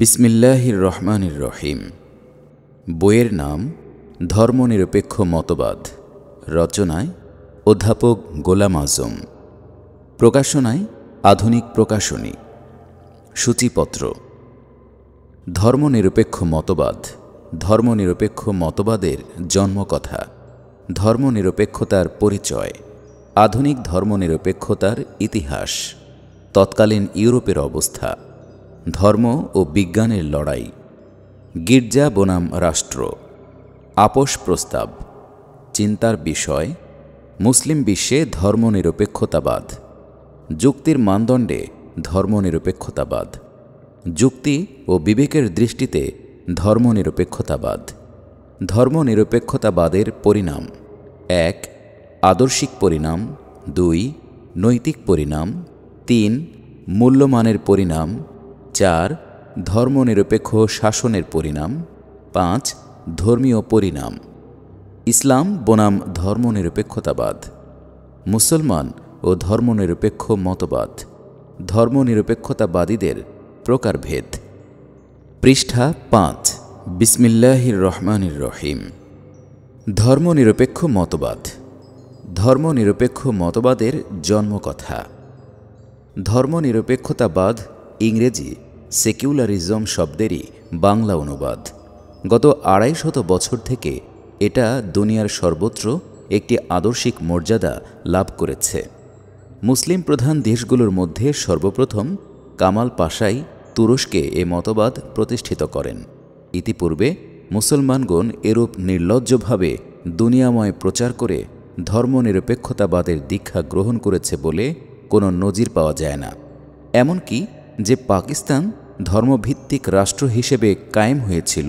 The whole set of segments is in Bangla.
বিসমিল্লাহির রহমানির রহিম বইয়ের নাম ধর্মনিরপেক্ষ মতবাদ রচনায় অধ্যাপক গোলাম আজম প্রকাশনায় আধুনিক প্রকাশনী সূচিপত্র ধর্মনিরপেক্ষ মতবাদ ধর্মনিরপেক্ষ মতবাদের জন্মকথা ধর্মনিরপেক্ষতার পরিচয় আধুনিক ধর্মনিরপেক্ষতার ইতিহাস তৎকালীন ইউরোপের অবস্থা ধর্ম ও বিজ্ঞানের লড়াই গির্জা বনাম রাষ্ট্র আপোষ প্রস্তাব চিন্তার বিষয় মুসলিম বিশ্বে ধর্মনিরপেক্ষতাবাদ যুক্তির মানদণ্ডে ধর্মনিরপেক্ষতাবাদ যুক্তি ও বিবেকের দৃষ্টিতে ধর্মনিরপেক্ষতাবাদ ধর্মনিরপেক্ষতাবাদের পরিণাম এক আদর্শিক পরিণাম দুই নৈতিক পরিণাম তিন মূল্যমানের পরিণাম চার ধর্মনিরপেক্ষ শাসনের পরিণাম পাঁচ ধর্মীয় পরিণাম ইসলাম বনাম ধর্মনিরপেক্ষতাবাদ মুসলমান ও ধর্মনিরপেক্ষ মতবাদ ধর্মনিরপেক্ষতাবাদীদের প্রকারভেদ পৃষ্ঠা পাঁচ বিসমিল্লাহির রহমানির রহিম ধর্মনিরপেক্ষ মতবাদ ধর্মনিরপেক্ষ মতবাদের জন্মকথা ধর্মনিরপেক্ষতাবাদ ইংরেজি সেকিউলারিজম শব্দেরই বাংলা অনুবাদ গত আড়াই শত বছর থেকে এটা দুনিয়ার সর্বত্র একটি আদর্শিক মর্যাদা লাভ করেছে মুসলিম প্রধান দেশগুলোর মধ্যে সর্বপ্রথম কামাল পাশাই তুরস্কে এ মতবাদ প্রতিষ্ঠিত করেন ইতিপূর্বে মুসলমানগণ এরূপ নির্লজ্জভাবে দুনিয়াময় প্রচার করে ধর্মনিরপেক্ষতাবাদের দীক্ষা গ্রহণ করেছে বলে কোনো নজির পাওয়া যায় না এমনকি যে পাকিস্তান ধর্মভিত্তিক রাষ্ট্র হিসেবে কায়েম হয়েছিল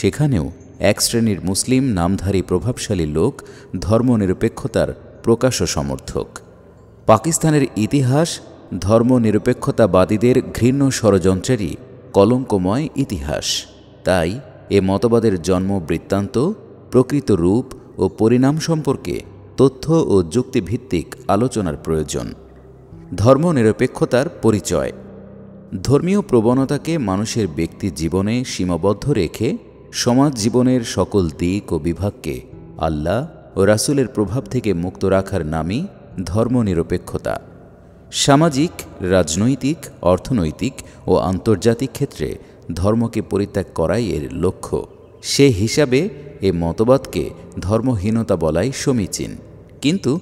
সেখানেও এক শ্রেণীর মুসলিম নামধারী প্রভাবশালী লোক ধর্মনিরপেক্ষতার প্রকাশ্য সমর্থক পাকিস্তানের ইতিহাস ধর্মনিরপেক্ষতাবাদীদের ঘৃণ্য ষড়যন্ত্রেরই কলঙ্কময় ইতিহাস তাই এ মতবাদের জন্ম বৃত্তান্ত প্রকৃত রূপ ও পরিণাম সম্পর্কে তথ্য ও যুক্তিভিত্তিক আলোচনার প্রয়োজন ধর্মনিরপেক্ষতার পরিচয় ধর্মীয় প্রবণতাকে মানুষের ব্যক্তি জীবনে সীমাবদ্ধ রেখে সমাজ জীবনের সকল দিক ও বিভাগকে আল্লাহ ও রাসুলের প্রভাব থেকে মুক্ত রাখার নামই ধর্মনিরপেক্ষতা সামাজিক রাজনৈতিক অর্থনৈতিক ও আন্তর্জাতিক ক্ষেত্রে ধর্মকে পরিত্যাগ করাই এর লক্ষ্য সে হিসাবে এ মতবাদকে ধর্মহীনতা বলাই সমীচীন কিন্তু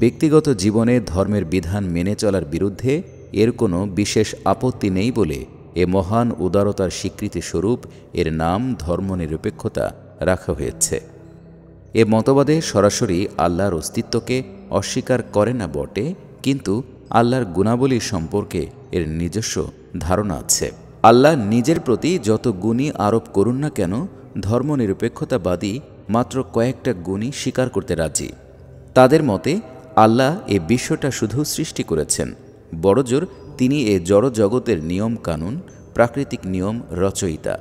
ব্যক্তিগত জীবনে ধর্মের বিধান মেনে চলার বিরুদ্ধে এর কোনো বিশেষ আপত্তি নেই বলে এ মহান উদারতার স্বীকৃতি স্বরূপ এর নাম ধর্মনিরপেক্ষতা রাখা হয়েছে এ মতবাদে সরাসরি আল্লাহর অস্তিত্বকে অস্বীকার করে না বটে কিন্তু আল্লাহর গুণাবলী সম্পর্কে এর নিজস্ব ধারণা আছে আল্লাহ নিজের প্রতি যত গুণই আরোপ করুন না কেন ধর্মনিরপেক্ষতাবাদী মাত্র কয়েকটা গুণই স্বীকার করতে রাজি তাদের মতে আল্লাহ এ বিশ্বটা শুধু সৃষ্টি করেছেন বড়জোর তিনি এ জড়জগতের নিয়ম কানুন প্রাকৃতিক নিয়ম রচয়িতা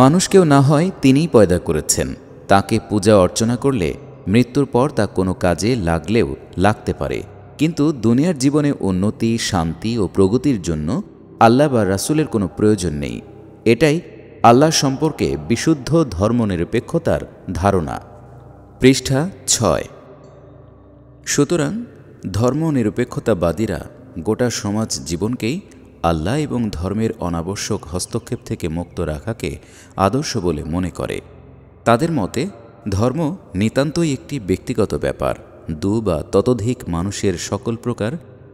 মানুষকেও না হয় তিনিই পয়দা করেছেন তাকে পূজা অর্চনা করলে মৃত্যুর পর তা কোনো কাজে লাগলেও লাগতে পারে কিন্তু দুনিয়ার জীবনে উন্নতি শান্তি ও প্রগতির জন্য আল্লাহ বা রাসুলের কোনো প্রয়োজন নেই এটাই আল্লাহ সম্পর্কে বিশুদ্ধ ধর্মনিরপেক্ষতার ধারণা পৃষ্ঠা ছয় সুতরাং ধর্মনিরপেক্ষতাবাদীরা গোটা সমাজ জীবনকেই আল্লাহ এবং ধর্মের অনাবশ্যক হস্তক্ষেপ থেকে মুক্ত রাখাকে আদর্শ বলে মনে করে তাদের মতে ধর্ম নিতান্তই একটি ব্যক্তিগত ব্যাপার দু বা ততোধিক মানুষের সকল প্রকার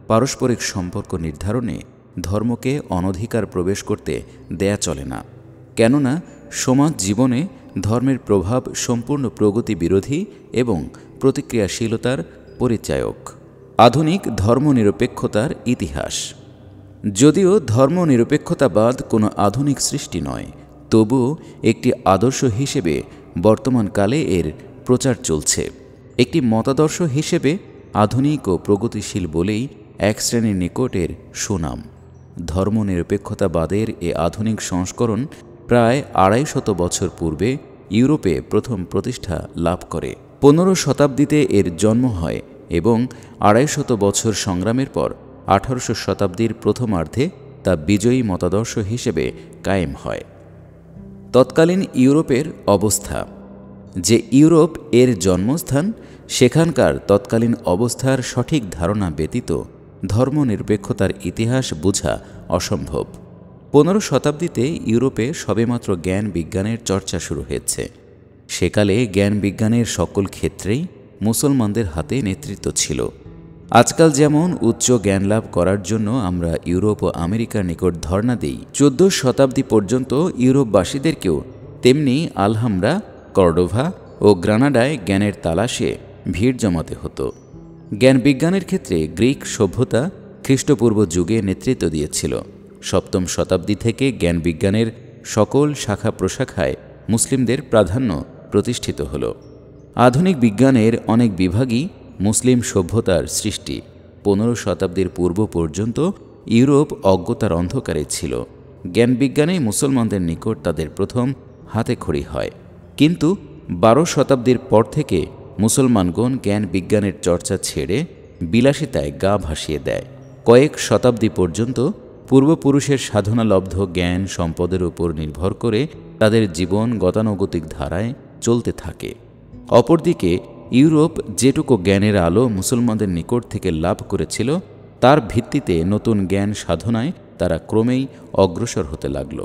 পারস্পরিক সম্পর্ক নির্ধারণে ধর্মকে অনধিকার প্রবেশ করতে দেয়া চলে না কেননা সমাজ জীবনে ধর্মের প্রভাব সম্পূর্ণ প্রগতি বিরোধী এবং প্রতিক্রিয়াশীলতার পরিচায়ক আধুনিক ধর্মনিরপেক্ষতার ইতিহাস যদিও ধর্মনিরপেক্ষতাবাদ কোনো আধুনিক সৃষ্টি নয় তবুও একটি আদর্শ হিসেবে বর্তমানকালে এর প্রচার চলছে একটি মতাদর্শ হিসেবে আধুনিক ও প্রগতিশীল বলেই এক শ্রেণীর নিকটের সুনাম ধর্মনিরপেক্ষতাবাদের এ আধুনিক সংস্করণ প্রায় আড়াই শত বছর পূর্বে ইউরোপে প্রথম প্রতিষ্ঠা লাভ করে পনেরো শতাব্দীতে এর জন্ম হয় এবং আড়াইশত বছর সংগ্রামের পর আঠারোশো শতাব্দীর প্রথমার্ধে তা বিজয়ী মতাদর্শ হিসেবে কায়েম হয় তৎকালীন ইউরোপের অবস্থা যে ইউরোপ এর জন্মস্থান সেখানকার তৎকালীন অবস্থার সঠিক ধারণা ব্যতীত ধর্মনিরপেক্ষতার ইতিহাস বোঝা অসম্ভব পনেরো শতাব্দীতে ইউরোপে সবেমাত্র জ্ঞান বিজ্ঞানের চর্চা শুরু হয়েছে সেকালে জ্ঞান বিজ্ঞানের সকল ক্ষেত্রেই মুসলমানদের হাতে নেতৃত্ব ছিল আজকাল যেমন উচ্চ জ্ঞান লাভ করার জন্য আমরা ইউরোপ ও আমেরিকার নিকট ধর্ণা দিই চোদ্দ শতাব্দী পর্যন্ত ইউরোপবাসীদেরকেও তেমনি আলহামরা কর্ডোভা ও গ্রানাডায় জ্ঞানের তালাশে ভিড় জমাতে হতো জ্ঞান বিজ্ঞানের ক্ষেত্রে গ্রিক সভ্যতা খ্রিস্টপূর্ব যুগে নেতৃত্ব দিয়েছিল সপ্তম শতাব্দী থেকে জ্ঞান বিজ্ঞানের সকল শাখা প্রশাখায় মুসলিমদের প্রাধান্য প্রতিষ্ঠিত হলো আধুনিক বিজ্ঞানের অনেক বিভাগই মুসলিম সভ্যতার সৃষ্টি পনেরো শতাব্দীর পূর্ব পর্যন্ত ইউরোপ অজ্ঞতার অন্ধকারে ছিল জ্ঞানবিজ্ঞানেই মুসলমানদের নিকট তাদের প্রথম হাতে খড়ি হয় কিন্তু বারো শতাব্দীর পর থেকে মুসলমানগণ জ্ঞান বিজ্ঞানের চর্চা ছেড়ে বিলাসিতায় গা ভাসিয়ে দেয় কয়েক শতাব্দী পর্যন্ত পূর্বপুরুষের সাধনালব্ধ জ্ঞান সম্পদের উপর নির্ভর করে তাদের জীবন গতানুগতিক ধারায় চলতে থাকে অপরদিকে ইউরোপ যেটুকু জ্ঞানের আলো মুসলমানদের নিকট থেকে লাভ করেছিল তার ভিত্তিতে নতুন জ্ঞান সাধনায় তারা ক্রমেই অগ্রসর হতে লাগল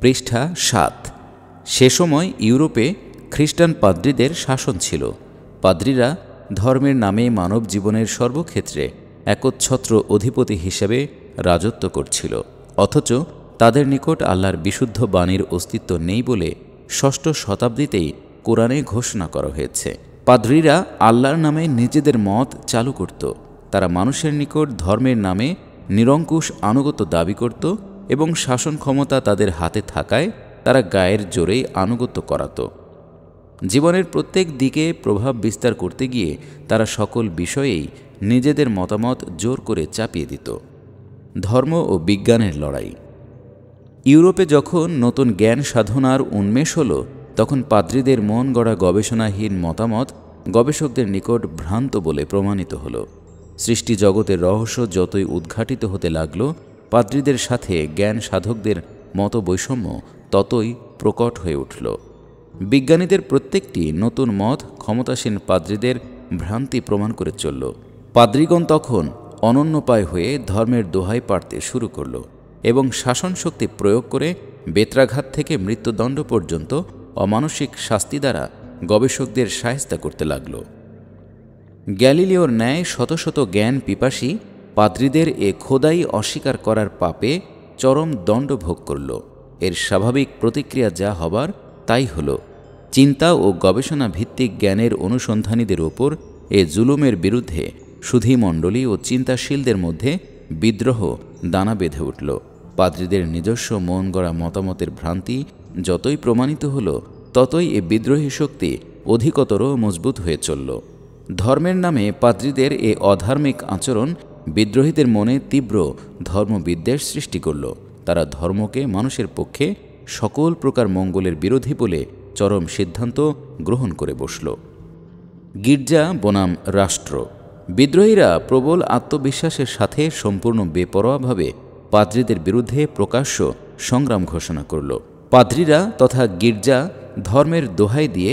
পৃষ্ঠা সাত সে সময় ইউরোপে খ্রিস্টান পাদ্রীদের শাসন ছিল পাদ্রীরা ধর্মের নামে মানব জীবনের সর্বক্ষেত্রে একচ্ছত্র অধিপতি হিসেবে রাজত্ব করছিল অথচ তাদের নিকট আল্লাহর বিশুদ্ধ বাণীর অস্তিত্ব নেই বলে ষষ্ঠ শতাব্দীতেই কোরআনে ঘোষণা করা হয়েছে পাদ্রীরা আল্লাহর নামে নিজেদের মত চালু করত তারা মানুষের নিকট ধর্মের নামে নিরঙ্কুশ আনুগত দাবি করত এবং শাসন ক্ষমতা তাদের হাতে থাকায় তারা গায়ের জোরেই আনুগত্য করাত জীবনের প্রত্যেক দিকে প্রভাব বিস্তার করতে গিয়ে তারা সকল বিষয়েই নিজেদের মতামত জোর করে চাপিয়ে দিত ধর্ম ও বিজ্ঞানের লড়াই ইউরোপে যখন নতুন জ্ঞান সাধনার উন্মেষ হলো তখন পাদ্রীদের মন গড়া গবেষণাহীন মতামত গবেষকদের নিকট ভ্রান্ত বলে প্রমাণিত হল সৃষ্টি জগতের রহস্য যতই উদ্ঘাটিত হতে লাগল পাদ্রীদের সাথে জ্ঞান সাধকদের মতবৈষম্য ততই প্রকট হয়ে উঠল বিজ্ঞানীদের প্রত্যেকটি নতুন মত ক্ষমতাসীন পাদ্রীদের ভ্রান্তি প্রমাণ করে চলল পাদ্রীগণ তখন অনন্যপায় হয়ে ধর্মের দোহাই পাড়তে শুরু করল এবং শাসন শক্তি প্রয়োগ করে বেত্রাঘাত থেকে মৃত্যুদণ্ড পর্যন্ত অমানসিক শাস্তি দ্বারা গবেষকদের সাহেস্তা করতে লাগল গ্যালিলিওর ন্যায় শত শত জ্ঞান পিপাসী পাদ্রীদের এ খোদাই অস্বীকার করার পাপে চরম দণ্ড ভোগ করল এর স্বাভাবিক প্রতিক্রিয়া যা হবার তাই হল চিন্তা ও গবেষণা ভিত্তিক জ্ঞানের অনুসন্ধানীদের ওপর এ জুলুমের বিরুদ্ধে সুধীমণ্ডলী ও চিন্তাশীলদের মধ্যে বিদ্রোহ দানা বেঁধে উঠল পাদ্রীদের নিজস্ব মন গড়া মতামতের ভ্রান্তি যতই প্রমাণিত হল ততই এ বিদ্রোহী শক্তি অধিকতর মজবুত হয়ে চলল ধর্মের নামে পাদ্রীদের এ অধার্মিক আচরণ বিদ্রোহীদের মনে তীব্র ধর্মবিদ্বেষ সৃষ্টি করল তারা ধর্মকে মানুষের পক্ষে সকল প্রকার মঙ্গলের বিরোধী বলে চরম সিদ্ধান্ত গ্রহণ করে বসল গির্জা বনাম রাষ্ট্র বিদ্রোহীরা প্রবল আত্মবিশ্বাসের সাথে সম্পূর্ণ বেপরোয়াভাবে পাদ্রীদের বিরুদ্ধে প্রকাশ্য সংগ্রাম ঘোষণা করল পাদ্রীরা তথা গির্জা ধর্মের দোহাই দিয়ে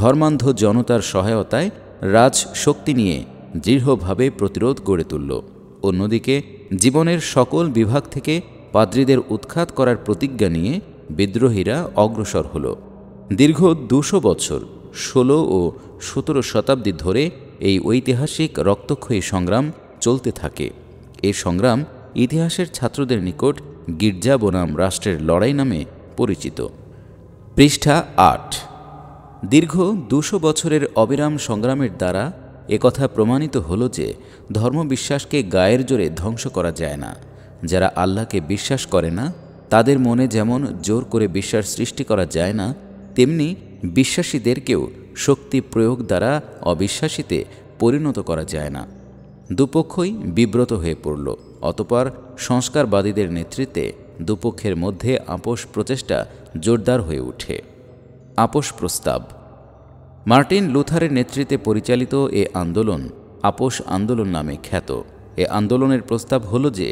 ধর্মান্ধ জনতার সহায়তায় রাজ শক্তি নিয়ে দৃঢ়ভাবে প্রতিরোধ গড়ে তুলল অন্যদিকে জীবনের সকল বিভাগ থেকে পাদ্রীদের উৎখাত করার প্রতিজ্ঞা নিয়ে বিদ্রোহীরা অগ্রসর হল দীর্ঘ দুশো বছর ষোলো ও সতেরো শতাব্দী ধরে এই ঐতিহাসিক রক্তক্ষয়ী সংগ্রাম চলতে থাকে এ সংগ্রাম ইতিহাসের ছাত্রদের নিকট গির্জা বনাম রাষ্ট্রের লড়াই নামে পরিচিত পৃষ্ঠা আট দীর্ঘ দুশো বছরের অবিরাম সংগ্রামের দ্বারা একথা প্রমাণিত হল যে ধর্মবিশ্বাসকে গায়ের জোরে ধ্বংস করা যায় না যারা আল্লাহকে বিশ্বাস করে না তাদের মনে যেমন জোর করে বিশ্বাস সৃষ্টি করা যায় না তেমনি বিশ্বাসীদেরকেও শক্তি প্রয়োগ দ্বারা অবিশ্বাসীতে পরিণত করা যায় না দুপক্ষই বিব্রত হয়ে পড়ল অতপর সংস্কারবাদীদের নেতৃত্বে দুপক্ষের মধ্যে আপোষ প্রচেষ্টা জোরদার হয়ে ওঠে আপোষ প্রস্তাব মার্টিন লুথারের নেতৃত্বে পরিচালিত এ আন্দোলন আপোষ আন্দোলন নামে খ্যাত এ আন্দোলনের প্রস্তাব হলো যে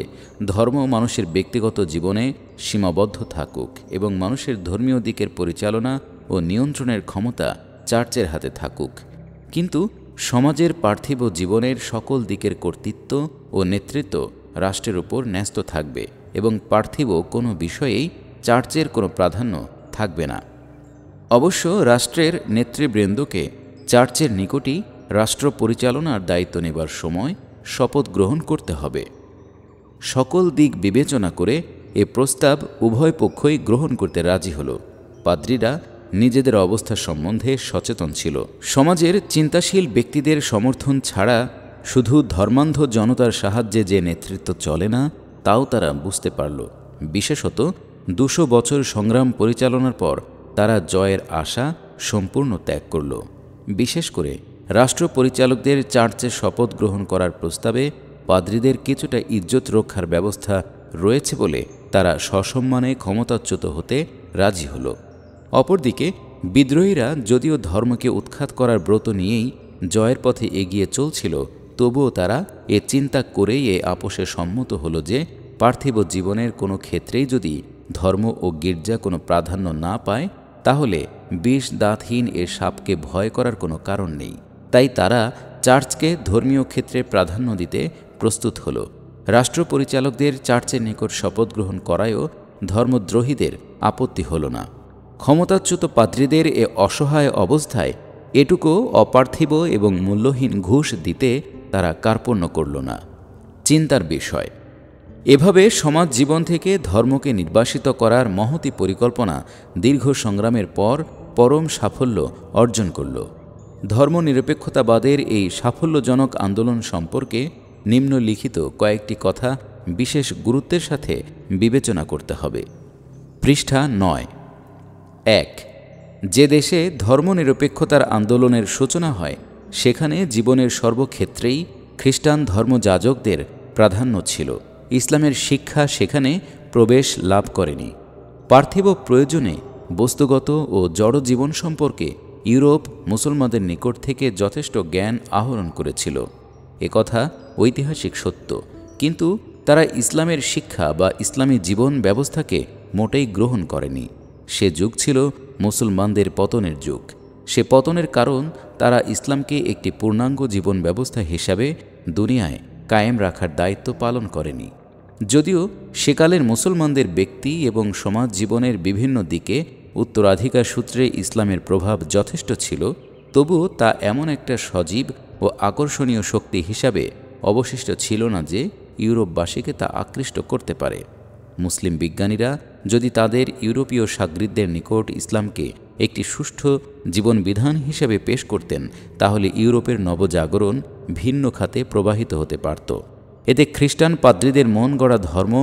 ধর্ম মানুষের ব্যক্তিগত জীবনে সীমাবদ্ধ থাকুক এবং মানুষের ধর্মীয় দিকের পরিচালনা ও নিয়ন্ত্রণের ক্ষমতা চার্চের হাতে থাকুক কিন্তু সমাজের পার্থিব জীবনের সকল দিকের কর্তৃত্ব ও নেতৃত্ব রাষ্ট্রের উপর ন্যস্ত থাকবে এবং পার্থিব কোনো বিষয়েই চার্চের কোনো প্রাধান্য থাকবে না অবশ্য রাষ্ট্রের নেতৃবৃন্দকে চার্চের নিকটই রাষ্ট্র পরিচালনার দায়িত্ব নেবার সময় শপথ গ্রহণ করতে হবে সকল দিক বিবেচনা করে এ প্রস্তাব উভয় পক্ষই গ্রহণ করতে রাজি হল পাদ্রীরা নিজেদের অবস্থা সম্বন্ধে সচেতন ছিল সমাজের চিন্তাশীল ব্যক্তিদের সমর্থন ছাড়া শুধু ধর্মান্ধ জনতার সাহায্যে যে নেতৃত্ব চলে না তাও তারা বুঝতে পারল বিশেষত দুশো বছর সংগ্রাম পরিচালনার পর তারা জয়ের আশা সম্পূর্ণ ত্যাগ করল বিশেষ করে রাষ্ট্র পরিচালকদের চার্চে শপথ গ্রহণ করার প্রস্তাবে পাদ্রীদের কিছুটা ইজ্জত রক্ষার ব্যবস্থা রয়েছে বলে তারা সসম্মানে ক্ষমতাচ্যুত হতে রাজি হল অপরদিকে বিদ্রোহীরা যদিও ধর্মকে উৎখাত করার ব্রত নিয়েই জয়ের পথে এগিয়ে চলছিল তবুও তারা এ চিন্তা করেই এ আপোষে সম্মত হলো যে পার্থিব জীবনের কোনো ক্ষেত্রেই যদি ধর্ম ও গির্জা কোনো প্রাধান্য না পায় তাহলে বিষ দাঁতহীন এ সাপকে ভয় করার কোনো কারণ নেই তাই তারা চার্চকে ধর্মীয় ক্ষেত্রে প্রাধান্য দিতে প্রস্তুত হল রাষ্ট্র পরিচালকদের চার্চের নিকট শপথ গ্রহণ করায়ও ধর্মদ্রোহীদের আপত্তি হল না ক্ষমতাচ্যুত পাত্রীদের এ অসহায় অবস্থায় এটুকু অপার্থিব এবং মূল্যহীন ঘুষ দিতে তারা কার্পণ্য করল না চিন্তার বিষয় এভাবে সমাজ জীবন থেকে ধর্মকে নির্বাসিত করার মহতি পরিকল্পনা দীর্ঘ সংগ্রামের পর পরম সাফল্য অর্জন করল ধর্মনিরপেক্ষতাবাদের এই সাফল্যজনক আন্দোলন সম্পর্কে নিম্নলিখিত কয়েকটি কথা বিশেষ গুরুত্বের সাথে বিবেচনা করতে হবে পৃষ্ঠা নয় এক যে দেশে ধর্মনিরপেক্ষতার আন্দোলনের সূচনা হয় সেখানে জীবনের সর্বক্ষেত্রেই খ্রিস্টান ধর্মযাজকদের প্রাধান্য ছিল ইসলামের শিক্ষা সেখানে প্রবেশ লাভ করেনি পার্থিব প্রয়োজনে বস্তুগত ও জড় জীবন সম্পর্কে ইউরোপ মুসলমানদের নিকট থেকে যথেষ্ট জ্ঞান আহরণ করেছিল একথা ঐতিহাসিক সত্য কিন্তু তারা ইসলামের শিক্ষা বা ইসলামী জীবন ব্যবস্থাকে মোটেই গ্রহণ করেনি সে যুগ ছিল মুসলমানদের পতনের যুগ সে পতনের কারণ তারা ইসলামকে একটি পূর্ণাঙ্গ জীবন ব্যবস্থা হিসাবে দুনিয়ায় কায়েম রাখার দায়িত্ব পালন করেনি যদিও সেকালের মুসলমানদের ব্যক্তি এবং সমাজ জীবনের বিভিন্ন দিকে উত্তরাধিকার সূত্রে ইসলামের প্রভাব যথেষ্ট ছিল তবুও তা এমন একটা সজীব ও আকর্ষণীয় শক্তি হিসাবে অবশিষ্ট ছিল না যে ইউরোপবাসীকে তা আকৃষ্ট করতে পারে মুসলিম বিজ্ঞানীরা যদি তাদের ইউরোপীয় সাগরিদদের নিকট ইসলামকে একটি সুষ্ঠু জীবন বিধান হিসেবে পেশ করতেন তাহলে ইউরোপের নবজাগরণ ভিন্ন খাতে প্রবাহিত হতে পারত এতে খ্রিস্টান পাদ্রীদের মন গড়া ধর্ম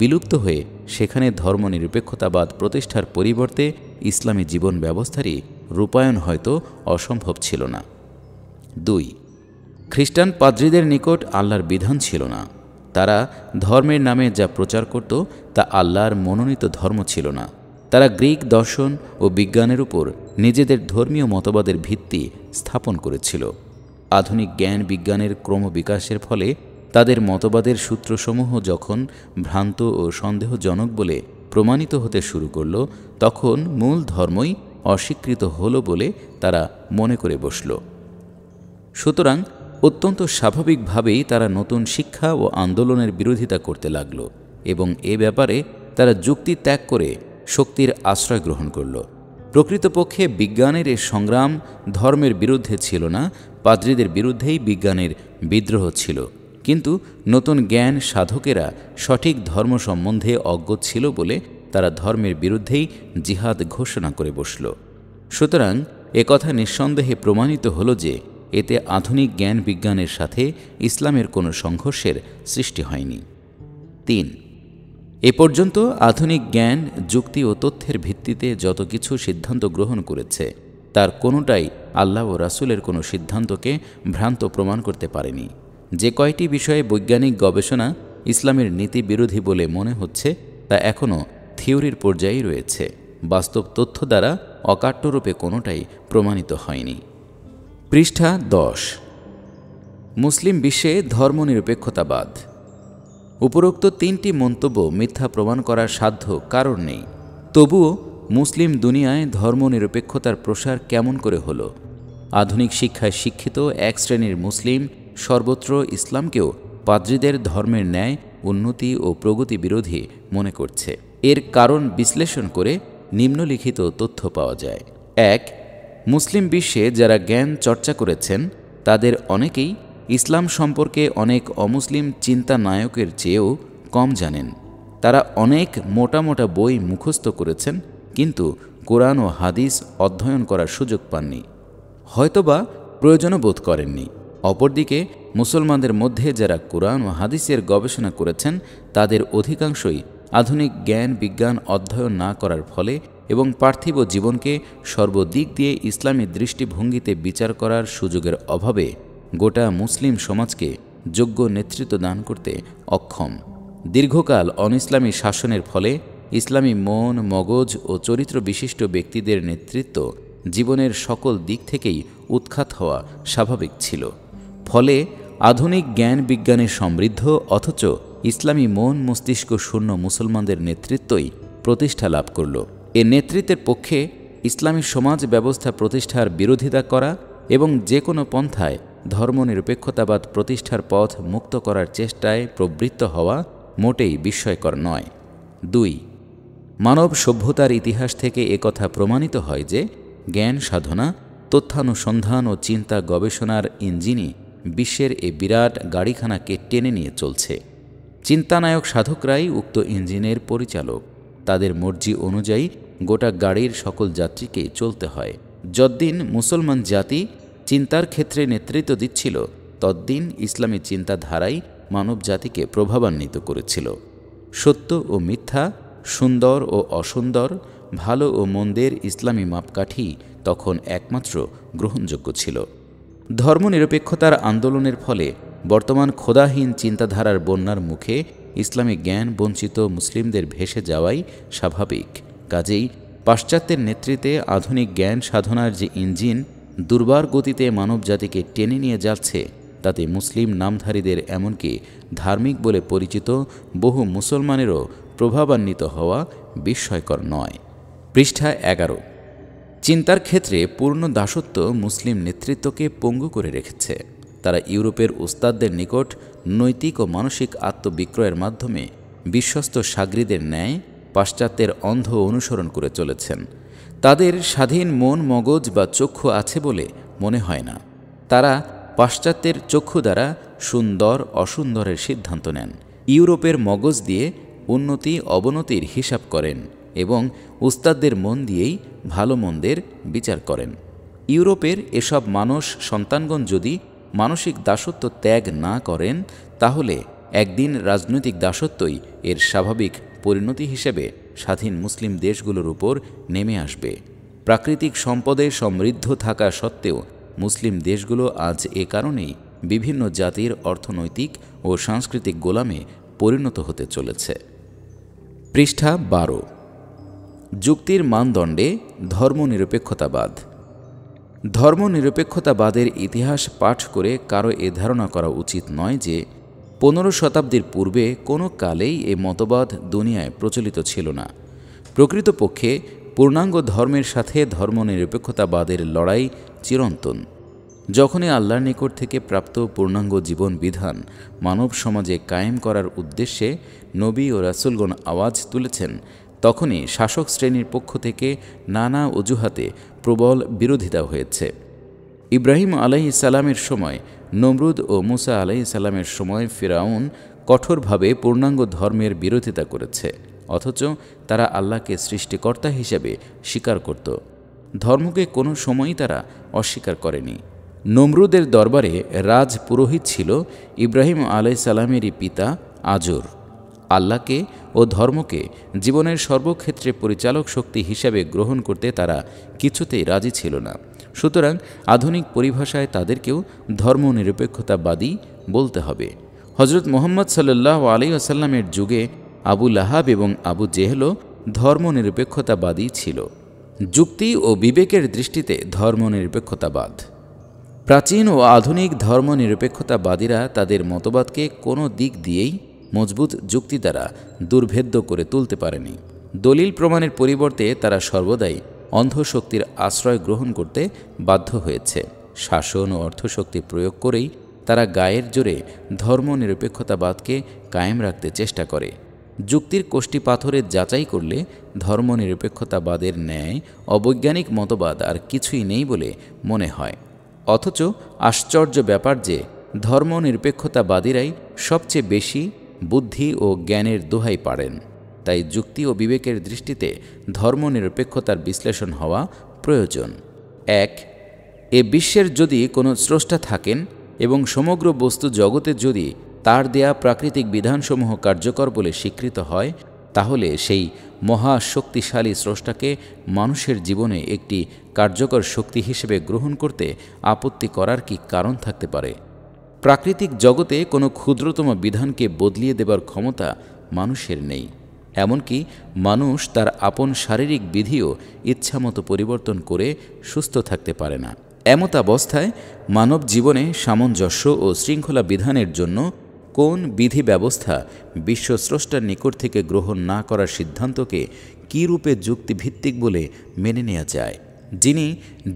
বিলুপ্ত হয়ে সেখানে ধর্মনিরপেক্ষতাবাদ প্রতিষ্ঠার পরিবর্তে ইসলামী জীবন ব্যবস্থারই রূপায়ণ হয়তো অসম্ভব ছিল না দুই খ্রিস্টান পাদ্রীদের নিকট আল্লাহর বিধান ছিল না তারা ধর্মের নামে যা প্রচার করত তা আল্লাহর মনোনীত ধর্ম ছিল না তারা গ্রিক দর্শন ও বিজ্ঞানের উপর নিজেদের ধর্মীয় মতবাদের ভিত্তি স্থাপন করেছিল আধুনিক জ্ঞান বিজ্ঞানের ক্রমবিকাশের ফলে তাদের মতবাদের সূত্রসমূহ যখন ভ্রান্ত ও সন্দেহজনক বলে প্রমাণিত হতে শুরু করল তখন মূল ধর্মই অস্বীকৃত হল বলে তারা মনে করে বসল সুতরাং অত্যন্ত স্বাভাবিকভাবেই তারা নতুন শিক্ষা ও আন্দোলনের বিরোধিতা করতে লাগল এবং এ ব্যাপারে তারা যুক্তি ত্যাগ করে শক্তির আশ্রয় গ্রহণ করল প্রকৃতপক্ষে বিজ্ঞানের এ সংগ্রাম ধর্মের বিরুদ্ধে ছিল না পাদ্রীদের বিরুদ্ধেই বিজ্ঞানের বিদ্রোহ ছিল কিন্তু নতুন জ্ঞান সাধকেরা সঠিক ধর্ম সম্বন্ধে অজ্ঞ ছিল বলে তারা ধর্মের বিরুদ্ধেই জিহাদ ঘোষণা করে বসল সুতরাং কথা নিঃসন্দেহে প্রমাণিত হল যে এতে আধুনিক জ্ঞান বিজ্ঞানের সাথে ইসলামের কোনো সংঘর্ষের সৃষ্টি হয়নি তিন এ পর্যন্ত আধুনিক জ্ঞান যুক্তি ও তথ্যের ভিত্তিতে যত কিছু সিদ্ধান্ত গ্রহণ করেছে তার কোনোটাই আল্লাহ ও রাসুলের কোনো সিদ্ধান্তকে ভ্রান্ত প্রমাণ করতে পারেনি যে কয়টি বিষয়ে বৈজ্ঞানিক গবেষণা ইসলামের নীতি বিরোধী বলে মনে হচ্ছে তা এখনও থিওরির পর্যায়ে রয়েছে বাস্তব তথ্য দ্বারা অকাট্যরূপে কোনোটাই প্রমাণিত হয়নি পৃষ্ঠা দশ মুসলিম বিশ্বে ধর্মনিরপেক্ষতাবাদ উপরোক্ত তিনটি মন্তব্য মিথ্যা প্রমাণ করার সাধ্য কারণ নেই তবুও মুসলিম দুনিয়ায় ধর্মনিরপেক্ষতার প্রসার কেমন করে হল আধুনিক শিক্ষায় শিক্ষিত এক শ্রেণীর মুসলিম সর্বত্র ইসলামকেও পাদ্রীদের ধর্মের ন্যায় উন্নতি ও প্রগতি বিরোধী মনে করছে এর কারণ বিশ্লেষণ করে নিম্নলিখিত তথ্য পাওয়া যায় এক মুসলিম বিশ্বে যারা জ্ঞান চর্চা করেছেন তাদের অনেকেই ইসলাম সম্পর্কে অনেক অমুসলিম চিন্তা নায়কের চেয়েও কম জানেন তারা অনেক মোটা মোটা বই মুখস্থ করেছেন কিন্তু কোরআন ও হাদিস অধ্যয়ন করার সুযোগ পাননি হয়তোবা প্রয়োজনও বোধ করেননি অপরদিকে মুসলমানদের মধ্যে যারা কোরআন ও হাদিসের গবেষণা করেছেন তাদের অধিকাংশই আধুনিক জ্ঞান বিজ্ঞান অধ্যয়ন না করার ফলে এবং পার্থিব জীবনকে সর্বদিক দিয়ে ইসলামী দৃষ্টিভঙ্গিতে বিচার করার সুযোগের অভাবে গোটা মুসলিম সমাজকে যোগ্য নেতৃত্ব দান করতে অক্ষম দীর্ঘকাল অনিসলামী শাসনের ফলে ইসলামী মন মগজ ও চরিত্র বিশিষ্ট ব্যক্তিদের নেতৃত্ব জীবনের সকল দিক থেকেই উৎখাত হওয়া স্বাভাবিক ছিল ফলে আধুনিক জ্ঞান বিজ্ঞানে সমৃদ্ধ অথচ ইসলামী মন মস্তিষ্ক শূন্য মুসলমানদের নেতৃত্বই প্রতিষ্ঠা লাভ করল এ নেতৃত্বের পক্ষে ইসলামী সমাজ ব্যবস্থা প্রতিষ্ঠার বিরোধিতা করা এবং যে কোনো পন্থায় ধর্মনিরপেক্ষতাবাদ প্রতিষ্ঠার পথ মুক্ত করার চেষ্টায় প্রবৃত্ত হওয়া মোটেই বিস্ময়কর নয় দুই মানব সভ্যতার ইতিহাস থেকে একথা প্রমাণিত হয় যে জ্ঞান সাধনা তথ্যানুসন্ধান ও চিন্তা গবেষণার ইঞ্জিনই বিশ্বের এ বিরাট গাড়িখানাকে টেনে নিয়ে চলছে চিন্তানায়ক সাধকরাই উক্ত ইঞ্জিনের পরিচালক তাদের মর্জি অনুযায়ী গোটা গাড়ির সকল যাত্রীকে চলতে হয় যদ্দিন মুসলমান জাতি চিন্তার ক্ষেত্রে নেতৃত্ব দিচ্ছিল তদ্দিন ইসলামী চিন্তাধারাই মানব জাতিকে প্রভাবান্বিত করেছিল সত্য ও মিথ্যা সুন্দর ও অসুন্দর ভালো ও মন্দের ইসলামী মাপকাঠি তখন একমাত্র গ্রহণযোগ্য ছিল ধর্মনিরপেক্ষতার আন্দোলনের ফলে বর্তমান খোদাহীন চিন্তাধারার বন্যার মুখে ইসলামী জ্ঞান বঞ্চিত মুসলিমদের ভেসে যাওয়াই স্বাভাবিক কাজেই পাশ্চাত্যের নেতৃত্বে আধুনিক জ্ঞান সাধনার যে ইঞ্জিন দুর্বার গতিতে মানবজাতিকে টেনে নিয়ে যাচ্ছে তাতে মুসলিম নামধারীদের এমনকি ধার্মিক বলে পরিচিত বহু মুসলমানেরও প্রভাবান্বিত হওয়া বিস্ময়কর নয় পৃষ্ঠা এগারো চিন্তার ক্ষেত্রে পূর্ণ দাসত্ব মুসলিম নেতৃত্বকে পঙ্গু করে রেখেছে তারা ইউরোপের উস্তাদদের নিকট নৈতিক ও মানসিক আত্মবিক্রয়ের মাধ্যমে বিশ্বস্ত সাগরীদের ন্যায় পাশ্চাত্যের অন্ধ অনুসরণ করে চলেছেন তাদের স্বাধীন মন মগজ বা চক্ষু আছে বলে মনে হয় না তারা পাশ্চাত্যের চক্ষু দ্বারা সুন্দর অসুন্দরের সিদ্ধান্ত নেন ইউরোপের মগজ দিয়ে উন্নতি অবনতির হিসাব করেন এবং উস্তাদদের মন দিয়েই ভালো মন্দের বিচার করেন ইউরোপের এসব মানুষ সন্তানগণ যদি মানসিক দাসত্ব ত্যাগ না করেন তাহলে একদিন রাজনৈতিক দাসত্বই এর স্বাভাবিক পরিণতি হিসেবে স্বাধীন মুসলিম দেশগুলোর উপর নেমে আসবে প্রাকৃতিক সম্পদে সমৃদ্ধ থাকা সত্ত্বেও মুসলিম দেশগুলো আজ এ কারণেই বিভিন্ন জাতির অর্থনৈতিক ও সাংস্কৃতিক গোলামে পরিণত হতে চলেছে পৃষ্ঠা বারো যুক্তির মানদণ্ডে ধর্মনিরপেক্ষতাবাদ ধর্মনিরপেক্ষতাবাদের ইতিহাস পাঠ করে কারো এ ধারণা করা উচিত নয় যে পনেরো শতাব্দীর পূর্বে কোনো কালেই এ মতবাদ দুনিয়ায় প্রচলিত ছিল না প্রকৃতপক্ষে পূর্ণাঙ্গ ধর্মের সাথে ধর্মনিরপেক্ষতাবাদের লড়াই চিরন্তন যখনই আল্লাহর নিকট থেকে প্রাপ্ত পূর্ণাঙ্গ জীবন বিধান মানব সমাজে কায়েম করার উদ্দেশ্যে নবী ও রাসুলগণ আওয়াজ তুলেছেন তখনই শাসক শ্রেণীর পক্ষ থেকে নানা অজুহাতে প্রবল বিরোধিতা হয়েছে ইব্রাহিম আলাই ইসালামের সময় নমরুদ ও মুসা আলাই ইসাল্লামের সময় ফিরাউন কঠোরভাবে পূর্ণাঙ্গ ধর্মের বিরোধিতা করেছে অথচ তারা আল্লাহকে সৃষ্টিকর্তা হিসেবে স্বীকার করত ধর্মকে কোনো সময়ই তারা অস্বীকার করেনি নমরুদের দরবারে রাজ পুরোহিত ছিল ইব্রাহিম আলাই সালামেরই পিতা আজর আল্লাহকে ও ধর্মকে জীবনের সর্বক্ষেত্রে পরিচালক শক্তি হিসাবে গ্রহণ করতে তারা কিছুতেই রাজি ছিল না সুতরাং আধুনিক পরিভাষায় তাদেরকেও ধর্মনিরপেক্ষতাবাদী বলতে হবে হজরত মোহাম্মদ সাল্লাহ আলী আসাল্লামের যুগে আবু লাহাব এবং আবু জেহেলও ধর্মনিরপেক্ষতাবাদী ছিল যুক্তি ও বিবেকের দৃষ্টিতে ধর্মনিরপেক্ষতাবাদ প্রাচীন ও আধুনিক ধর্মনিরপেক্ষতাবাদীরা তাদের মতবাদকে কোনো দিক দিয়েই মজবুত যুক্তি দ্বারা দুর্ভেদ্য করে তুলতে পারেনি দলিল প্রমাণের পরিবর্তে তারা সর্বদাই অন্ধশক্তির আশ্রয় গ্রহণ করতে বাধ্য হয়েছে শাসন ও অর্থশক্তি প্রয়োগ করেই তারা গায়ের জোরে ধর্মনিরপেক্ষতাবাদকে কায়েম রাখতে চেষ্টা করে যুক্তির কোষ্টি পাথরে যাচাই করলে ধর্মনিরপেক্ষতাবাদের ন্যায় অবৈজ্ঞানিক মতবাদ আর কিছুই নেই বলে মনে হয় অথচ আশ্চর্য ব্যাপার যে ধর্মনিরপেক্ষতাবাদীরাই সবচেয়ে বেশি বুদ্ধি ও জ্ঞানের দোহাই পারেন তাই যুক্তি ও বিবেকের দৃষ্টিতে ধর্মনিরপেক্ষতার বিশ্লেষণ হওয়া প্রয়োজন এক এ বিশ্বের যদি কোনো স্রষ্টা থাকেন এবং সমগ্র বস্তু জগতে যদি তার দেয়া প্রাকৃতিক বিধানসমূহ কার্যকর বলে স্বীকৃত হয় তাহলে সেই মহাশক্তিশালী স্রষ্টাকে মানুষের জীবনে একটি কার্যকর শক্তি হিসেবে গ্রহণ করতে আপত্তি করার কি কারণ থাকতে পারে প্রাকৃতিক জগতে কোনো ক্ষুদ্রতম বিধানকে বদলিয়ে দেবার ক্ষমতা মানুষের নেই এমনকি মানুষ তার আপন শারীরিক বিধিও ইচ্ছামতো পরিবর্তন করে সুস্থ থাকতে পারে না এমত অবস্থায় মানব জীবনে সামঞ্জস্য ও শৃঙ্খলা বিধানের জন্য কোন বিধি ব্যবস্থা বিশ্বস্রষ্টার নিকট থেকে গ্রহণ না করার সিদ্ধান্তকে কীরূপে যুক্তিভিত্তিক বলে মেনে নেওয়া যায় যিনি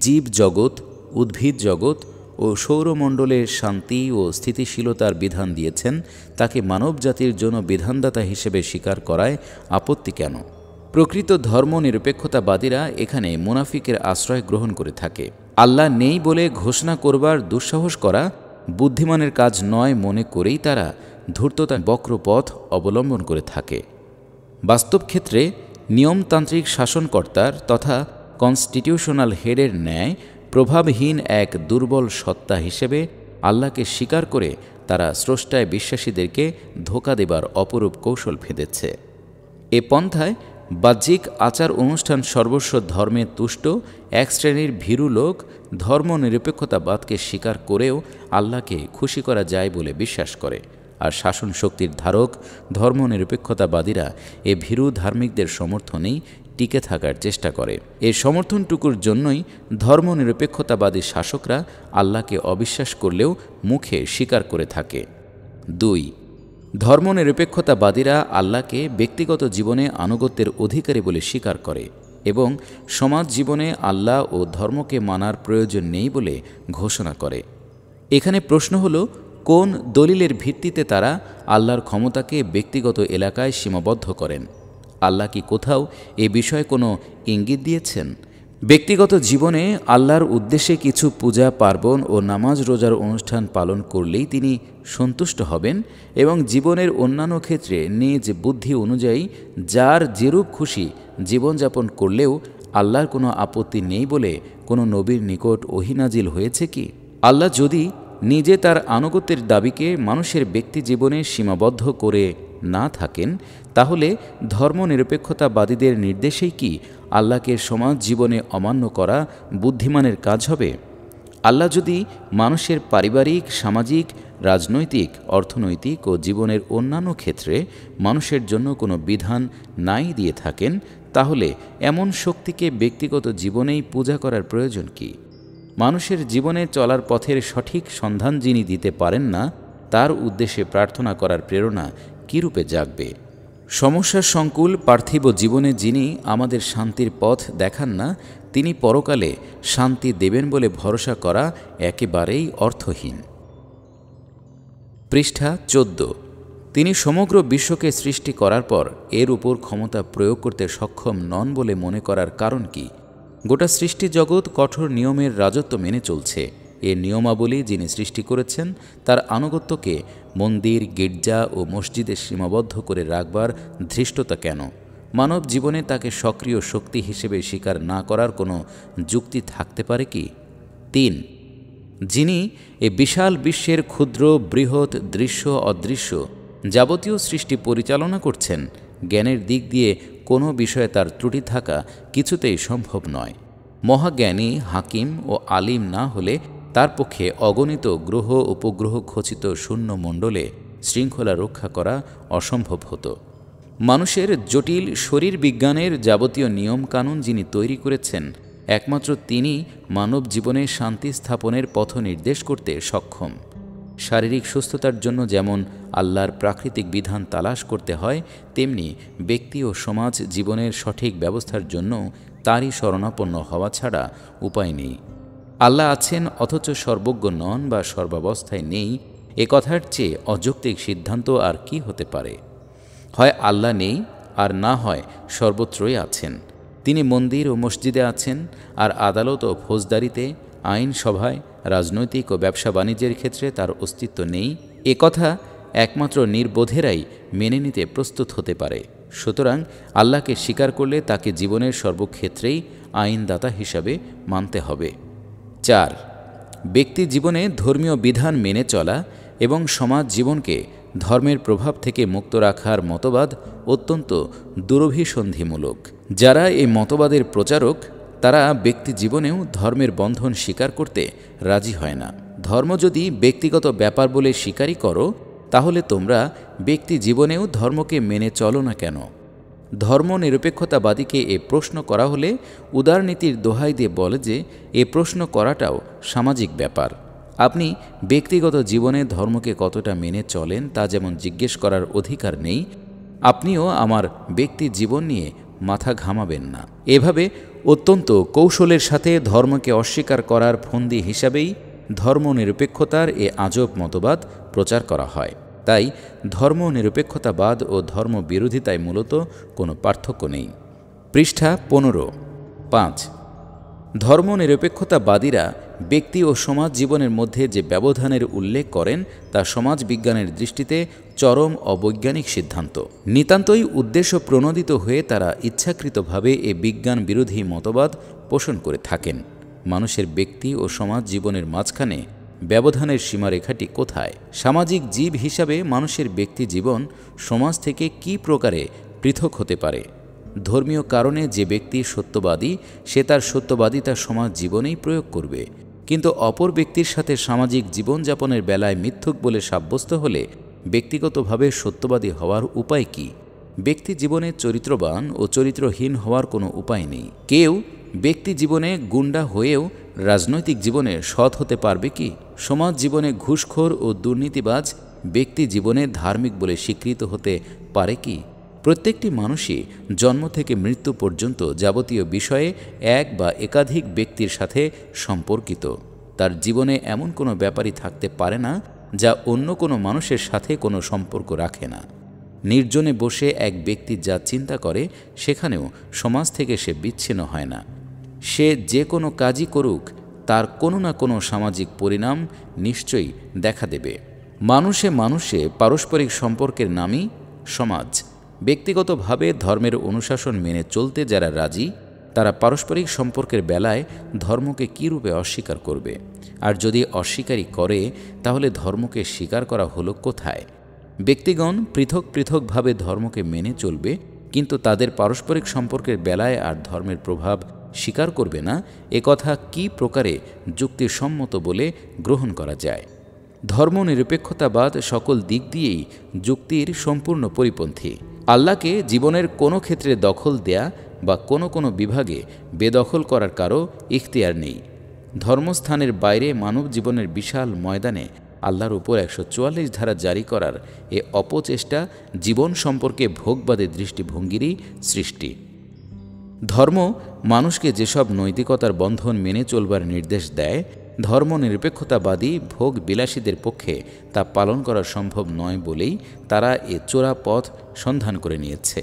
জীব জগৎ উদ্ভিদ জগৎ ও সৌরমণ্ডলের শান্তি ও স্থিতিশীলতার বিধান দিয়েছেন তাকে মানবজাতির জন্য বিধানদাতা হিসেবে স্বীকার করায় আপত্তি কেন প্রকৃত ধর্মনিরপেক্ষতাবাদীরা এখানে মুনাফিকের আশ্রয় গ্রহণ করে থাকে আল্লাহ নেই বলে ঘোষণা করবার দুঃসাহস করা বুদ্ধিমানের কাজ নয় মনে করেই তারা ধূর্ততা বক্রপথ অবলম্বন করে থাকে বাস্তব ক্ষেত্রে নিয়মতান্ত্রিক শাসনকর্তার তথা কনস্টিটিউশনাল হেডের ন্যায় প্রভাবহীন এক দুর্বল সত্তা হিসেবে আল্লাহকে স্বীকার করে তারা স্রষ্টায় বিশ্বাসীদেরকে ধোকা দেবার অপরূপ কৌশল ফেঁদেছে এ পন্থায় বাহ্যিক আচার অনুষ্ঠান সর্বস্ব ধর্মে তুষ্ট এক শ্রেণীর ভীরু লোক ধর্মনিরপেক্ষতাবাদকে স্বীকার করেও আল্লাহকে খুশি করা যায় বলে বিশ্বাস করে আর শাসন শক্তির ধারক ধর্মনিরপেক্ষতাবাদীরা এ ভীরু ধার্মিকদের সমর্থনেই টিকে থাকার চেষ্টা করে এর সমর্থনটুকুর জন্যই ধর্মনিরপেক্ষতাবাদী শাসকরা আল্লাহকে অবিশ্বাস করলেও মুখে স্বীকার করে থাকে দুই ধর্মনিরপেক্ষতাবাদীরা আল্লাহকে ব্যক্তিগত জীবনে আনুগত্যের অধিকারী বলে স্বীকার করে এবং সমাজ জীবনে আল্লাহ ও ধর্মকে মানার প্রয়োজন নেই বলে ঘোষণা করে এখানে প্রশ্ন হল কোন দলিলের ভিত্তিতে তারা আল্লাহর ক্ষমতাকে ব্যক্তিগত এলাকায় সীমাবদ্ধ করেন আল্লাহ কি কোথাও এ বিষয়ে কোনো ইঙ্গিত দিয়েছেন ব্যক্তিগত জীবনে আল্লাহর উদ্দেশ্যে কিছু পূজা পার্বণ ও নামাজ রোজার অনুষ্ঠান পালন করলেই তিনি সন্তুষ্ট হবেন এবং জীবনের অন্যান্য ক্ষেত্রে নিজ বুদ্ধি অনুযায়ী যার যেরূপ খুশি জীবনযাপন করলেও আল্লাহর কোনো আপত্তি নেই বলে কোনো নবীর নিকট অহিনাজিল হয়েছে কি আল্লাহ যদি নিজে তার আনুগত্যের দাবিকে মানুষের ব্যক্তি জীবনে সীমাবদ্ধ করে না থাকেন তাহলে ধর্মনিরপেক্ষতাবাদীদের নির্দেশেই কি আল্লাহকে সমাজ জীবনে অমান্য করা বুদ্ধিমানের কাজ হবে আল্লাহ যদি মানুষের পারিবারিক সামাজিক রাজনৈতিক অর্থনৈতিক ও জীবনের অন্যান্য ক্ষেত্রে মানুষের জন্য কোনো বিধান নাই দিয়ে থাকেন তাহলে এমন শক্তিকে ব্যক্তিগত জীবনেই পূজা করার প্রয়োজন কি মানুষের জীবনে চলার পথের সঠিক সন্ধান যিনি দিতে পারেন না তার উদ্দেশ্যে প্রার্থনা করার প্রেরণা কীরূপে জাগবে সমস্যার সংকুল পার্থিব জীবনে যিনি আমাদের শান্তির পথ দেখান না তিনি পরকালে শান্তি দেবেন বলে ভরসা করা একেবারেই অর্থহীন পৃষ্ঠা চোদ্দ তিনি সমগ্র বিশ্বকে সৃষ্টি করার পর এর উপর ক্ষমতা প্রয়োগ করতে সক্ষম নন বলে মনে করার কারণ কি গোটা সৃষ্টি জগৎ কঠোর নিয়মের রাজত্ব মেনে চলছে এ নিয়মাবলী যিনি সৃষ্টি করেছেন তার আনুগত্যকে মন্দির গির্জা ও মসজিদে সীমাবদ্ধ করে রাখবার ধৃষ্টতা কেন মানব জীবনে তাকে সক্রিয় শক্তি হিসেবে স্বীকার না করার কোনো যুক্তি থাকতে পারে কি তিন যিনি এ বিশাল বিশ্বের ক্ষুদ্র বৃহৎ দৃশ্য অদৃশ্য যাবতীয় সৃষ্টি পরিচালনা করছেন জ্ঞানের দিক দিয়ে কোনো বিষয়ে তার ত্রুটি থাকা কিছুতেই সম্ভব নয় মহাজ্ঞানী হাকিম ও আলিম না হলে তার পক্ষে অগণিত গ্রহ উপগ্রহ খচিত শূন্য মণ্ডলে শৃঙ্খলা রক্ষা করা অসম্ভব হতো মানুষের জটিল শরীর বিজ্ঞানের যাবতীয় নিয়মকানুন যিনি তৈরি করেছেন একমাত্র তিনি মানব জীবনে শান্তি স্থাপনের পথ নির্দেশ করতে সক্ষম শারীরিক সুস্থতার জন্য যেমন আল্লাহর প্রাকৃতিক বিধান তালাশ করতে হয় তেমনি ব্যক্তি ও সমাজ জীবনের সঠিক ব্যবস্থার জন্য তারই শরণাপন্ন হওয়া ছাড়া উপায় নেই আল্লাহ আছেন অথচ সর্বজ্ঞ নন বা সর্বাবস্থায় নেই এ কথার চেয়ে অযৌক্তিক সিদ্ধান্ত আর কি হতে পারে হয় আল্লাহ নেই আর না হয় সর্বত্রই আছেন তিনি মন্দির ও মসজিদে আছেন আর আদালত ও ফৌজদারিতে আইনসভায় রাজনৈতিক ও ব্যবসা বাণিজ্যের ক্ষেত্রে তার অস্তিত্ব নেই এ কথা একমাত্র নির্বোধেরাই মেনে নিতে প্রস্তুত হতে পারে সুতরাং আল্লাহকে স্বীকার করলে তাকে জীবনের সর্বক্ষেত্রেই আইনদাতা হিসাবে মানতে হবে চার ব্যক্তি জীবনে ধর্মীয় বিধান মেনে চলা এবং সমাজ জীবনকে ধর্মের প্রভাব থেকে মুক্ত রাখার মতবাদ অত্যন্ত দুরভিসন্ধিমূলক যারা এই মতবাদের প্রচারক তারা ব্যক্তি জীবনেও ধর্মের বন্ধন স্বীকার করতে রাজি হয় না ধর্ম যদি ব্যক্তিগত ব্যাপার বলে স্বীকারই করো তাহলে তোমরা ব্যক্তি জীবনেও ধর্মকে মেনে চলো না কেন ধর্মনিরপেক্ষতাবাদীকে এ প্রশ্ন করা হলে উদারনীতির দোহাই দিয়ে বলে যে এ প্রশ্ন করাটাও সামাজিক ব্যাপার আপনি ব্যক্তিগত জীবনে ধর্মকে কতটা মেনে চলেন তা যেমন জিজ্ঞেস করার অধিকার নেই আপনিও আমার ব্যক্তি জীবন নিয়ে মাথা ঘামাবেন না এভাবে অত্যন্ত কৌশলের সাথে ধর্মকে অস্বীকার করার ফন্দি হিসাবেই ধর্মনিরপেক্ষতার এ আজব মতবাদ প্রচার করা হয় তাই ধর্ম নিরপেক্ষতাবাদ ও ধর্ম বিরোধিতায় মূলত কোনো পার্থক্য নেই পৃষ্ঠা পনেরো পাঁচ ধর্ম নিরপেক্ষতাবাদীরা ব্যক্তি ও সমাজ জীবনের মধ্যে যে ব্যবধানের উল্লেখ করেন তা সমাজ বিজ্ঞানের দৃষ্টিতে চরম অবৈজ্ঞানিক সিদ্ধান্ত নিতান্তই উদ্দেশ্য প্রণোদিত হয়ে তারা ইচ্ছাকৃতভাবে এ বিজ্ঞান বিরোধী মতবাদ পোষণ করে থাকেন মানুষের ব্যক্তি ও সমাজ জীবনের মাঝখানে ব্যবধানের সীমারেখাটি কোথায় সামাজিক জীব হিসাবে মানুষের ব্যক্তি জীবন সমাজ থেকে কি প্রকারে পৃথক হতে পারে ধর্মীয় কারণে যে ব্যক্তি সত্যবাদী সে তার সত্যবাদিতা সমাজ জীবনেই প্রয়োগ করবে কিন্তু অপর ব্যক্তির সাথে সামাজিক জীবনযাপনের বেলায় মিথ্যুক বলে সাব্যস্ত হলে ব্যক্তিগতভাবে সত্যবাদী হওয়ার উপায় কি ব্যক্তি জীবনে চরিত্রবান ও চরিত্রহীন হওয়ার কোনো উপায় নেই কেউ ব্যক্তি জীবনে গুন্ডা হয়েও রাজনৈতিক জীবনে সৎ হতে পারবে কি সমাজ জীবনে ঘুষখোর ও দুর্নীতিবাজ ব্যক্তি জীবনে ধার্মিক বলে স্বীকৃত হতে পারে কি প্রত্যেকটি মানুষই জন্ম থেকে মৃত্যু পর্যন্ত যাবতীয় বিষয়ে এক বা একাধিক ব্যক্তির সাথে সম্পর্কিত তার জীবনে এমন কোনো ব্যাপারই থাকতে পারে না যা অন্য কোনো মানুষের সাথে কোনো সম্পর্ক রাখে না নির্জনে বসে এক ব্যক্তি যা চিন্তা করে সেখানেও সমাজ থেকে সে বিচ্ছিন্ন হয় না সে যে কোনো কাজই করুক তার কোনো না কোনো সামাজিক পরিণাম নিশ্চয়ই দেখা দেবে মানুষে মানুষে পারস্পরিক সম্পর্কের নামই সমাজ ব্যক্তিগতভাবে ধর্মের অনুশাসন মেনে চলতে যারা রাজি তারা পারস্পরিক সম্পর্কের বেলায় ধর্মকে কী রূপে অস্বীকার করবে আর যদি অস্বীকারই করে তাহলে ধর্মকে স্বীকার করা হলো কোথায় ব্যক্তিগণ পৃথক পৃথকভাবে ধর্মকে মেনে চলবে কিন্তু তাদের পারস্পরিক সম্পর্কের বেলায় আর ধর্মের প্রভাব স্বীকার করবে না এ কথা কি প্রকারে যুক্তিসম্মত বলে গ্রহণ করা যায় ধর্মনিরপেক্ষতাবাদ সকল দিক দিয়েই যুক্তির সম্পূর্ণ পরিপন্থী আল্লাহকে জীবনের কোনো ক্ষেত্রে দখল দেয়া বা কোনো কোনো বিভাগে বেদখল করার কারো ইখতিয়ার নেই ধর্মস্থানের বাইরে মানব জীবনের বিশাল ময়দানে আল্লাহর উপর একশো চুয়াল্লিশ ধারা জারি করার এ অপচেষ্টা জীবন সম্পর্কে ভোগবাদী দৃষ্টিভঙ্গিরই সৃষ্টি ধর্ম মানুষকে যেসব নৈতিকতার বন্ধন মেনে চলবার নির্দেশ দেয় ধর্মনিরপেক্ষতাবাদী ভোগ বিলাসীদের পক্ষে তা পালন করা সম্ভব নয় বলেই তারা এ চোরা পথ সন্ধান করে নিয়েছে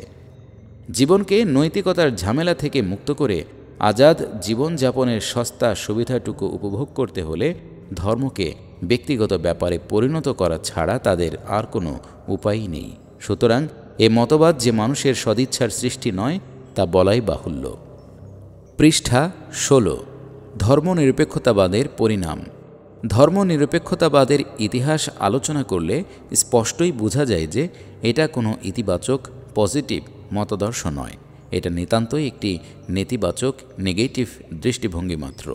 জীবনকে নৈতিকতার ঝামেলা থেকে মুক্ত করে আজাদ জীবনযাপনের সস্তা সুবিধাটুকু উপভোগ করতে হলে ধর্মকে ব্যক্তিগত ব্যাপারে পরিণত করা ছাড়া তাদের আর কোনো উপায়ই নেই সুতরাং এ মতবাদ যে মানুষের সদিচ্ছার সৃষ্টি নয় তা বলাই বাহুল্য পৃষ্ঠা ষোলো ধর্মনিরপেক্ষতাবাদের পরিণাম ধর্মনিরপেক্ষতাবাদের ইতিহাস আলোচনা করলে স্পষ্টই বোঝা যায় যে এটা কোনো ইতিবাচক পজিটিভ মতাদর্শ নয় এটা নিতান্তই একটি নেতিবাচক নেগেটিভ দৃষ্টিভঙ্গি মাত্র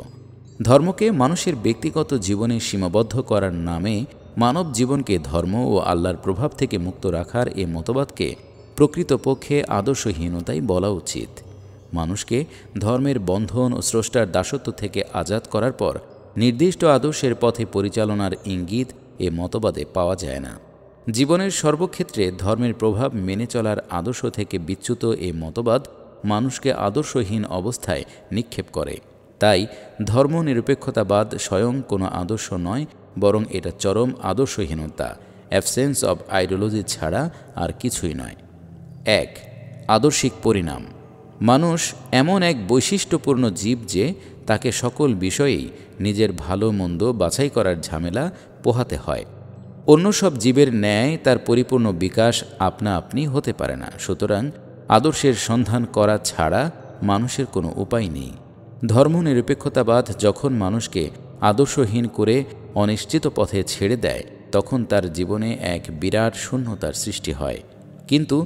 ধর্মকে মানুষের ব্যক্তিগত জীবনে সীমাবদ্ধ করার নামে মানব জীবনকে ধর্ম ও আল্লাহর প্রভাব থেকে মুক্ত রাখার এ মতবাদকে প্রকৃতপক্ষে আদর্শহীনতাই বলা উচিত মানুষকে ধর্মের বন্ধন ও স্রষ্টার দাসত্ব থেকে আজাদ করার পর নির্দিষ্ট আদর্শের পথে পরিচালনার ইঙ্গিত এ মতবাদে পাওয়া যায় না জীবনের সর্বক্ষেত্রে ধর্মের প্রভাব মেনে চলার আদর্শ থেকে বিচ্যুত এ মতবাদ মানুষকে আদর্শহীন অবস্থায় নিক্ষেপ করে তাই ধর্মনিরপেক্ষতাবাদ স্বয়ং কোনো আদর্শ নয় বরং এটা চরম আদর্শহীনতা অ্যাবসেন্স অব আইডিওলজি ছাড়া আর কিছুই নয় এক আদর্শিক পরিণাম মানুষ এমন এক বৈশিষ্ট্যপূর্ণ জীব যে তাকে সকল বিষয়েই নিজের ভালো মন্দ বাছাই করার ঝামেলা পোহাতে হয় অন্য সব জীবের ন্যায় তার পরিপূর্ণ বিকাশ আপনা আপনি হতে পারে না সুতরাং আদর্শের সন্ধান করা ছাড়া মানুষের কোনো উপায় নেই ধর্মনিরপেক্ষতাবাদ যখন মানুষকে আদর্শহীন করে অনিশ্চিত পথে ছেড়ে দেয় তখন তার জীবনে এক বিরাট শূন্যতার সৃষ্টি হয় কিন্তু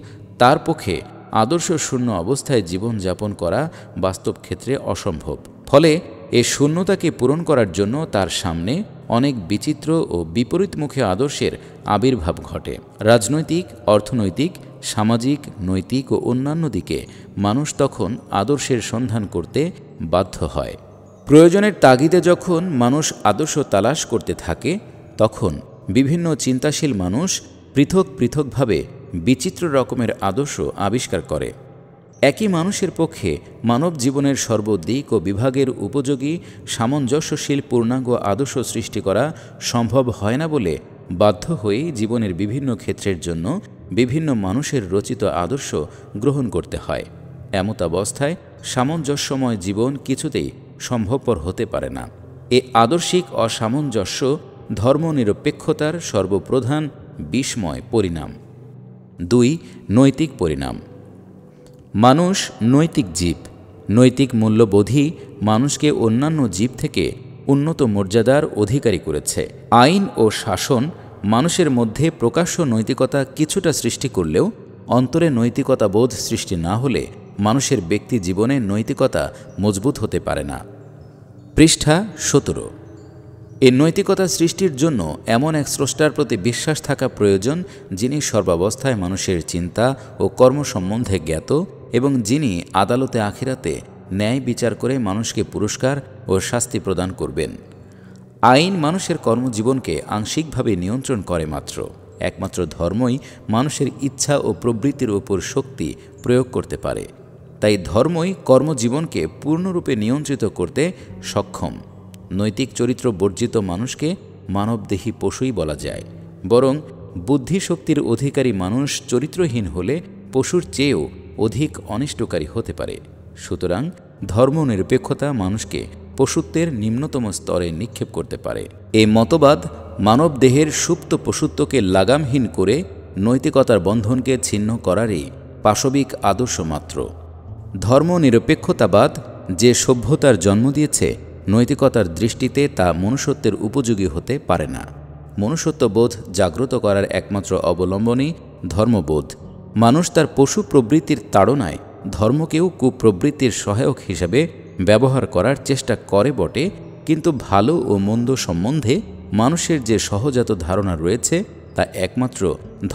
তার পক্ষে আদর্শ শূন্য অবস্থায় জীবনযাপন করা বাস্তব ক্ষেত্রে অসম্ভব ফলে এ শূন্যতাকে পূরণ করার জন্য তার সামনে অনেক বিচিত্র ও বিপরীতমুখী আদর্শের আবির্ভাব ঘটে রাজনৈতিক অর্থনৈতিক সামাজিক নৈতিক ও অন্যান্য দিকে মানুষ তখন আদর্শের সন্ধান করতে বাধ্য হয় প্রয়োজনের তাগিদে যখন মানুষ আদর্শ তালাশ করতে থাকে তখন বিভিন্ন চিন্তাশীল মানুষ পৃথক পৃথকভাবে বিচিত্র রকমের আদর্শ আবিষ্কার করে একই মানুষের পক্ষে মানব জীবনের সর্বদিক ও বিভাগের উপযোগী সামঞ্জস্যশীল পূর্ণাঙ্গ আদর্শ সৃষ্টি করা সম্ভব হয় না বলে বাধ্য হয়ে জীবনের বিভিন্ন ক্ষেত্রের জন্য বিভিন্ন মানুষের রচিত আদর্শ গ্রহণ করতে হয় এমতাবস্থায় সামঞ্জস্যময় জীবন কিছুতেই সম্ভবপর হতে পারে না এ আদর্শিক অসামঞ্জস্য ধর্মনিরপেক্ষতার সর্বপ্রধান বিস্ময় পরিণাম দুই নৈতিক পরিণাম মানুষ নৈতিক জীব নৈতিক মূল্যবোধই মানুষকে অন্যান্য জীব থেকে উন্নত মর্যাদার অধিকারী করেছে আইন ও শাসন মানুষের মধ্যে প্রকাশ্য নৈতিকতা কিছুটা সৃষ্টি করলেও অন্তরে নৈতিকতা বোধ সৃষ্টি না হলে মানুষের ব্যক্তি জীবনে নৈতিকতা মজবুত হতে পারে না পৃষ্ঠা সতেরো এ নৈতিকতা সৃষ্টির জন্য এমন এক স্রষ্টার প্রতি বিশ্বাস থাকা প্রয়োজন যিনি সর্বাবস্থায় মানুষের চিন্তা ও কর্ম সম্বন্ধে জ্ঞাত এবং যিনি আদালতে আখিরাতে ন্যায় বিচার করে মানুষকে পুরস্কার ও শাস্তি প্রদান করবেন আইন মানুষের কর্মজীবনকে আংশিকভাবে নিয়ন্ত্রণ করে মাত্র একমাত্র ধর্মই মানুষের ইচ্ছা ও প্রবৃত্তির ওপর শক্তি প্রয়োগ করতে পারে তাই ধর্মই কর্মজীবনকে পূর্ণরূপে নিয়ন্ত্রিত করতে সক্ষম নৈতিক চরিত্র বর্জিত মানুষকে মানবদেহী পশুই বলা যায় বরং বুদ্ধিশক্তির অধিকারী মানুষ চরিত্রহীন হলে পশুর চেয়েও অধিক অনিষ্টকারী হতে পারে সুতরাং ধর্মনিরপেক্ষতা মানুষকে পশুত্বের নিম্নতম স্তরে নিক্ষেপ করতে পারে এই মতবাদ মানবদেহের সুপ্ত পশুত্বকে লাগামহীন করে নৈতিকতার বন্ধনকে ছিন্ন করারই পাশবিক আদর্শ মাত্র ধর্মনিরপেক্ষতাবাদ যে সভ্যতার জন্ম দিয়েছে নৈতিকতার দৃষ্টিতে তা মনুষ্যত্বের উপযোগী হতে পারে না মনুষ্যত্ববোধ জাগ্রত করার একমাত্র অবলম্বনই ধর্মবোধ মানুষ তার পশু প্রবৃত্তির তাড়নায় ধর্মকেও কুপ্রবৃত্তির সহায়ক হিসাবে ব্যবহার করার চেষ্টা করে বটে কিন্তু ভালো ও মন্দ সম্বন্ধে মানুষের যে সহজাত ধারণা রয়েছে তা একমাত্র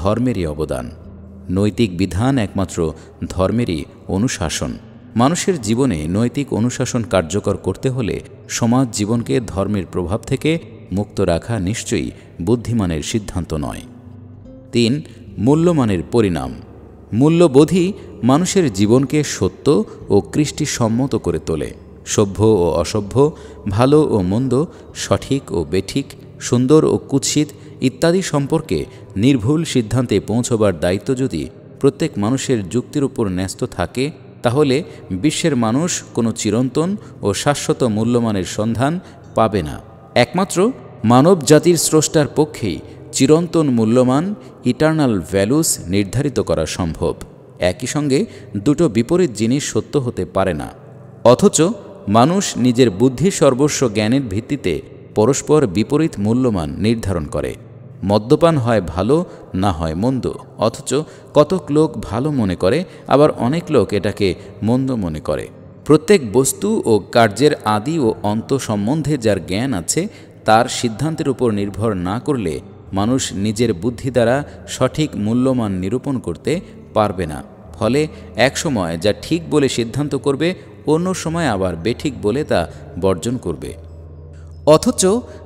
ধর্মেরই অবদান নৈতিক বিধান একমাত্র ধর্মেরই অনুশাসন মানুষের জীবনে নৈতিক অনুশাসন কার্যকর করতে হলে সমাজ জীবনকে ধর্মের প্রভাব থেকে মুক্ত রাখা নিশ্চয়ই বুদ্ধিমানের সিদ্ধান্ত নয় তিন মূল্যমানের পরিণাম মূল্যবোধই মানুষের জীবনকে সত্য ও কৃষ্টিসম্মত করে তোলে সভ্য ও অসভ্য ভালো ও মন্দ সঠিক ও বেঠিক সুন্দর ও কুৎসিত ইত্যাদি সম্পর্কে নির্ভুল সিদ্ধান্তে পৌঁছবার দায়িত্ব যদি প্রত্যেক মানুষের যুক্তির উপর ন্যস্ত থাকে তাহলে বিশ্বের মানুষ কোনো চিরন্তন ও শাশ্বত মূল্যমানের সন্ধান পাবে না একমাত্র মানব জাতির স্রষ্টার পক্ষেই চিরন্তন মূল্যমান ইটার্নাল ভ্যালুস নির্ধারিত করা সম্ভব একই সঙ্গে দুটো বিপরীত জিনিস সত্য হতে পারে না অথচ মানুষ নিজের বুদ্ধি সর্বস্ব জ্ঞানের ভিত্তিতে পরস্পর বিপরীত মূল্যমান নির্ধারণ করে মদ্যপান হয় ভালো না হয় মন্দ অথচ কতক লোক ভালো মনে করে আবার অনেক লোক এটাকে মন্দ মনে করে প্রত্যেক বস্তু ও কার্যের আদি ও অন্ত সম্বন্ধে যার জ্ঞান আছে তার সিদ্ধান্তের উপর নির্ভর না করলে মানুষ নিজের বুদ্ধি দ্বারা সঠিক মূল্যমান নিরূপণ করতে পারবে না ফলে এক সময় যা ঠিক বলে সিদ্ধান্ত করবে অন্য সময় আবার বেঠিক বলে তা বর্জন করবে অথচ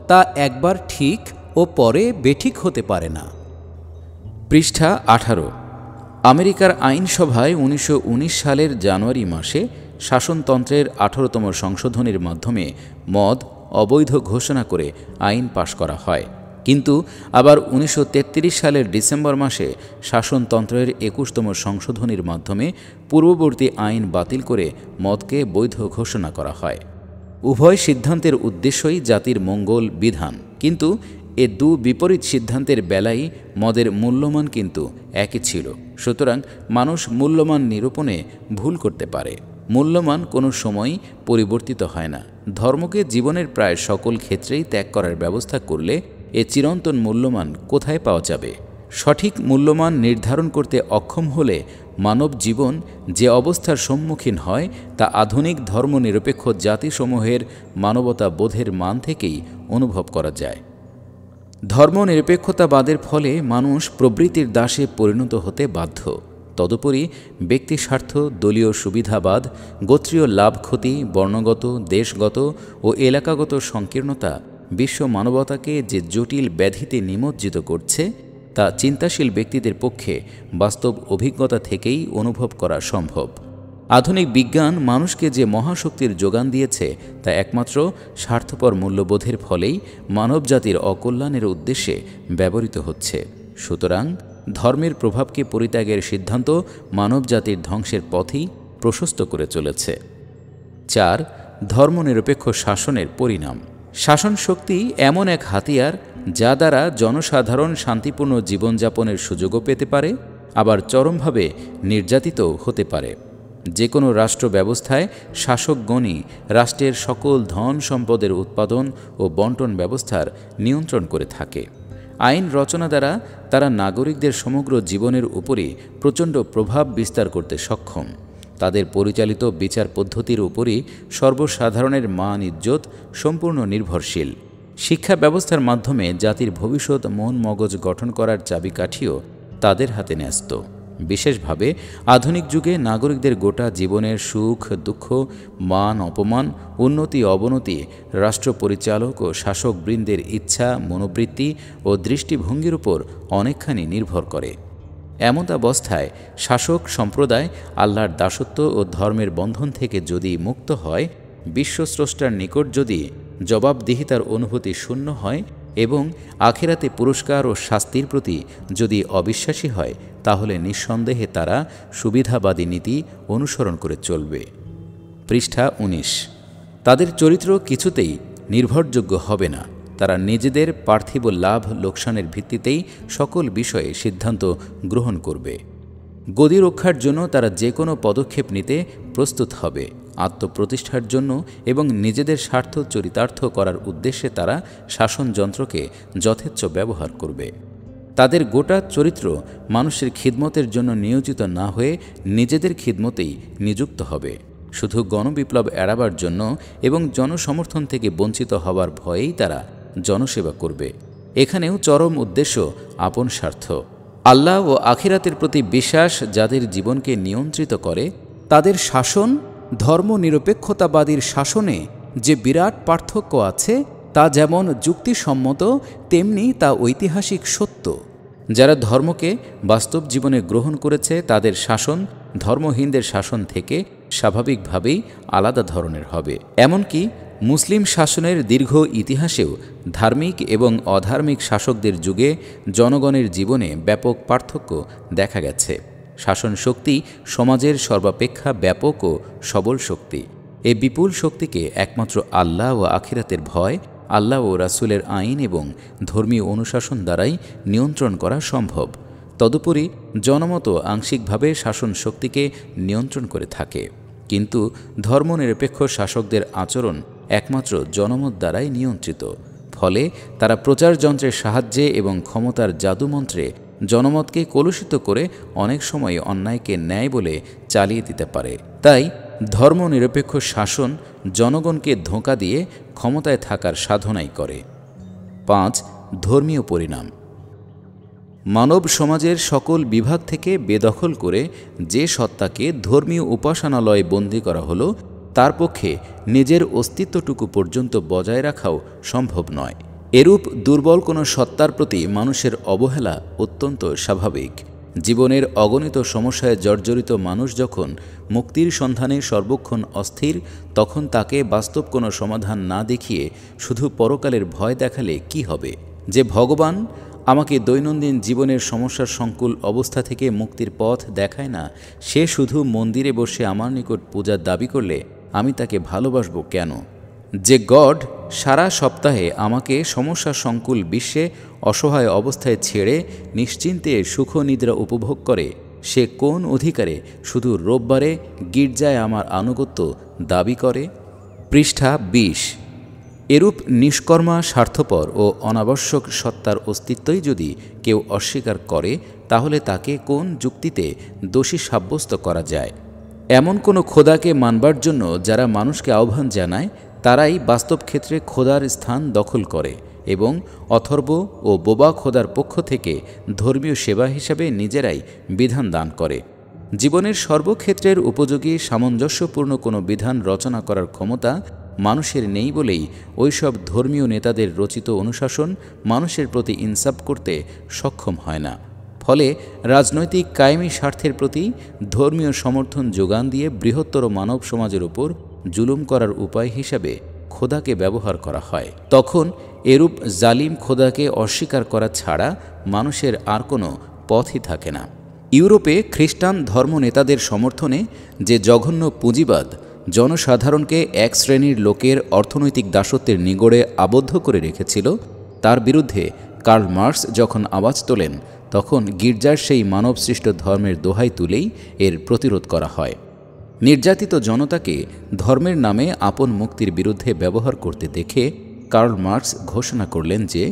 তা একবার ঠিক ও পরে বেঠিক হতে পারে না পৃষ্ঠা আঠারো আমেরিকার আইনসভায় উনিশশো সালের জানুয়ারি মাসে শাসনতন্ত্রের আঠারোতম সংশোধনের মাধ্যমে মদ অবৈধ ঘোষণা করে আইন পাশ করা হয় কিন্তু আবার উনিশশো সালের ডিসেম্বর মাসে শাসনতন্ত্রের একুশতম সংশোধনীর মাধ্যমে পূর্ববর্তী আইন বাতিল করে মদকে বৈধ ঘোষণা করা হয় উভয় সিদ্ধান্তের উদ্দেশ্যই জাতির মঙ্গল বিধান কিন্তু এ দু বিপরীত সিদ্ধান্তের বেলাই মদের মূল্যমান কিন্তু একই ছিল সুতরাং মানুষ মূল্যমান নিরূপণে ভুল করতে পারে মূল্যমান কোনো সময়ই পরিবর্তিত হয় না ধর্মকে জীবনের প্রায় সকল ক্ষেত্রেই ত্যাগ করার ব্যবস্থা করলে এ চিরন্তন মূল্যমান কোথায় পাওয়া যাবে সঠিক মূল্যমান নির্ধারণ করতে অক্ষম হলে মানব জীবন যে অবস্থার সম্মুখীন হয় তা আধুনিক ধর্মনিরপেক্ষ জাতিসমূহের মানবতা বোধের মান থেকেই অনুভব করা যায় ধর্মনিরপেক্ষতাবাদের ফলে মানুষ প্রবৃতির দাসে পরিণত হতে বাধ্য তদুপরি ব্যক্তি স্বার্থ দলীয় সুবিধাবাদ গোত্রীয় লাভ ক্ষতি বর্ণগত দেশগত ও এলাকাগত সংকীর্ণতা বিশ্ব মানবতাকে যে জটিল ব্যাধিতে নিমজ্জিত করছে তা চিন্তাশীল ব্যক্তিদের পক্ষে বাস্তব অভিজ্ঞতা থেকেই অনুভব করা সম্ভব আধুনিক বিজ্ঞান মানুষকে যে মহাশক্তির যোগান দিয়েছে তা একমাত্র স্বার্থপর মূল্যবোধের ফলেই মানবজাতির অকল্যাণের উদ্দেশ্যে ব্যবহৃত হচ্ছে সুতরাং ধর্মের প্রভাবকে পরিত্যাগের সিদ্ধান্ত মানবজাতির ধ্বংসের পথই প্রশস্ত করে চলেছে চার ধর্মনিরপেক্ষ শাসনের পরিণাম শাসন শক্তি এমন এক হাতিয়ার যা দ্বারা জনসাধারণ শান্তিপূর্ণ জীবনযাপনের সুযোগও পেতে পারে আবার চরমভাবে নির্যাতিতও হতে পারে যে কোনো রাষ্ট্র ব্যবস্থায় শাসকগণই রাষ্ট্রের সকল ধন সম্পদের উৎপাদন ও বন্টন ব্যবস্থার নিয়ন্ত্রণ করে থাকে আইন রচনা দ্বারা তারা নাগরিকদের সমগ্র জীবনের উপরে প্রচণ্ড প্রভাব বিস্তার করতে সক্ষম তাদের পরিচালিত বিচার পদ্ধতির উপরই সর্বসাধারণের মান ইজ্জত সম্পূর্ণ নির্ভরশীল শিক্ষা ব্যবস্থার মাধ্যমে জাতির ভবিষ্যৎ মন মগজ গঠন করার চাবিকাঠিও তাদের হাতে ন্যস্ত বিশেষভাবে আধুনিক যুগে নাগরিকদের গোটা জীবনের সুখ দুঃখ মান অপমান উন্নতি অবনতি রাষ্ট্র পরিচালক ও শাসকবৃন্দের ইচ্ছা মনোবৃত্তি ও দৃষ্টিভঙ্গির উপর অনেকখানি নির্ভর করে এমতাবস্থায় শাসক সম্প্রদায় আল্লাহর দাসত্ব ও ধর্মের বন্ধন থেকে যদি মুক্ত হয় বিশ্বস্রষ্টার নিকট যদি জবাবদিহিতার অনুভূতি শূন্য হয় এবং আখেরাতে পুরস্কার ও শাস্তির প্রতি যদি অবিশ্বাসী হয় তাহলে নিঃসন্দেহে তারা সুবিধাবাদী নীতি অনুসরণ করে চলবে পৃষ্ঠা ১৯ তাদের চরিত্র কিছুতেই নির্ভরযোগ্য হবে না তারা নিজেদের পার্থিব লাভ লোকসানের ভিত্তিতেই সকল বিষয়ে সিদ্ধান্ত গ্রহণ করবে গদি রক্ষার জন্য তারা যে কোনো পদক্ষেপ নিতে প্রস্তুত হবে আত্মপ্রতিষ্ঠার জন্য এবং নিজেদের স্বার্থ চরিতার্থ করার উদ্দেশ্যে তারা শাসনযন্ত্রকে যথেচ্ছ ব্যবহার করবে তাদের গোটা চরিত্র মানুষের খিদমতের জন্য নিয়োজিত না হয়ে নিজেদের খিদমতেই নিযুক্ত হবে শুধু গণবিপ্লব এড়াবার জন্য এবং জনসমর্থন থেকে বঞ্চিত হবার ভয়েই তারা জনসেবা করবে এখানেও চরম উদ্দেশ্য আপন স্বার্থ আল্লাহ ও আখিরাতের প্রতি বিশ্বাস যাদের জীবনকে নিয়ন্ত্রিত করে তাদের শাসন ধর্মনিরপেক্ষতাবাদীর শাসনে যে বিরাট পার্থক্য আছে তা যেমন যুক্তিসম্মত তেমনি তা ঐতিহাসিক সত্য যারা ধর্মকে বাস্তব জীবনে গ্রহণ করেছে তাদের শাসন ধর্মহীনদের শাসন থেকে স্বাভাবিকভাবেই আলাদা ধরনের হবে এমনকি মুসলিম শাসনের দীর্ঘ ইতিহাসেও ধার্মিক এবং অধার্মিক শাসকদের যুগে জনগণের জীবনে ব্যাপক পার্থক্য দেখা গেছে শাসন শক্তি সমাজের সর্বাপেক্ষা ব্যাপক ও সবল শক্তি এ বিপুল শক্তিকে একমাত্র আল্লাহ ও আখিরাতের ভয় আল্লাহ ও রাসুলের আইন এবং ধর্মীয় অনুশাসন দ্বারাই নিয়ন্ত্রণ করা সম্ভব তদুপরি জনমত আংশিকভাবে শাসন শক্তিকে নিয়ন্ত্রণ করে থাকে কিন্তু ধর্মনিরপেক্ষ শাসকদের আচরণ একমাত্র জনমত দ্বারাই নিয়ন্ত্রিত ফলে তারা প্রচারযন্ত্রের সাহায্যে এবং ক্ষমতার জাদুমন্ত্রে জনমতকে কলুষিত করে অনেক সময় অন্যায়কে ন্যায় বলে চালিয়ে দিতে পারে তাই ধর্মনিরপেক্ষ শাসন জনগণকে ধোঁকা দিয়ে ক্ষমতায় থাকার সাধনাই করে পাঁচ ধর্মীয় পরিণাম মানব সমাজের সকল বিভাগ থেকে বেদখল করে যে সত্তাকে ধর্মীয় উপাসনালয়ে বন্দী করা হলো তার পক্ষে নিজের অস্তিত্বটুকু পর্যন্ত বজায় রাখাও সম্ভব নয় এরূপ দুর্বল কোনো সত্তার প্রতি মানুষের অবহেলা অত্যন্ত স্বাভাবিক জীবনের অগণিত সমস্যায় জর্জরিত মানুষ যখন মুক্তির সন্ধানে সর্বক্ষণ অস্থির তখন তাকে বাস্তব কোনো সমাধান না দেখিয়ে শুধু পরকালের ভয় দেখালে কি হবে যে ভগবান আমাকে দৈনন্দিন জীবনের সমস্যার সংকুল অবস্থা থেকে মুক্তির পথ দেখায় না সে শুধু মন্দিরে বসে আমার নিকট পূজার দাবি করলে আমি তাকে ভালোবাসব কেন যে গড সারা সপ্তাহে আমাকে সমস্যা সংকুল বিশ্বে অসহায় অবস্থায় ছেড়ে নিশ্চিন্তে সুখনিদ্রা উপভোগ করে সে কোন অধিকারে শুধু রোববারে গির্জায় আমার আনুগত্য দাবি করে পৃষ্ঠা বিশ এরূপ নিষ্কর্মা স্বার্থপর ও অনাবশ্যক সত্তার অস্তিত্বই যদি কেউ অস্বীকার করে তাহলে তাকে কোন যুক্তিতে দোষী সাব্যস্ত করা যায় এমন কোনো খোদাকে মানবার জন্য যারা মানুষকে আহ্বান জানায় তারাই বাস্তব ক্ষেত্রে খোদার স্থান দখল করে এবং অথর্ব ও বোবা খোদার পক্ষ থেকে ধর্মীয় সেবা হিসাবে নিজেরাই বিধান দান করে জীবনের সর্বক্ষেত্রের উপযোগী সামঞ্জস্যপূর্ণ কোনো বিধান রচনা করার ক্ষমতা মানুষের নেই বলেই ওইসব ধর্মীয় নেতাদের রচিত অনুশাসন মানুষের প্রতি ইনসাফ করতে সক্ষম হয় না ফলে রাজনৈতিক কায়েমি স্বার্থের প্রতি ধর্মীয় সমর্থন যোগান দিয়ে বৃহত্তর মানব সমাজের উপর জুলুম করার উপায় হিসাবে খোদাকে ব্যবহার করা হয় তখন এরূপ জালিম খোদাকে অস্বীকার করা ছাড়া মানুষের আর কোনো পথই থাকে না ইউরোপে খ্রিস্টান ধর্মনেতাদের সমর্থনে যে জঘন্য পুঁজিবাদ জনসাধারণকে এক শ্রেণীর লোকের অর্থনৈতিক দাসত্বের নিগড়ে আবদ্ধ করে রেখেছিল তার বিরুদ্ধে কার্ল মার্কস যখন আওয়াজ তোলেন তখন গির্জার সেই মানবসৃষ্ট ধর্মের দোহাই তুলেই এর প্রতিরোধ করা হয় নির্যাতিত জনতাকে ধর্মের নামে আপন মুক্তির বিরুদ্ধে ব্যবহার করতে দেখে কার্ল মার্কস ঘোষণা করলেন যে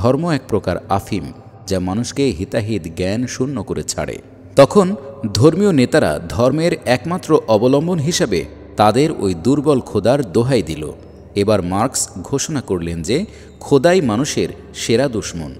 ধর্ম এক প্রকার আফিম যা মানুষকে হিতাহিত জ্ঞান শূন্য করে ছাড়ে তখন ধর্মীয় নেতারা ধর্মের একমাত্র অবলম্বন হিসাবে তাদের ওই দুর্বল খোদার দোহাই দিল এবার মার্কস ঘোষণা করলেন যে খোদাই মানুষের সেরা দুশ্মন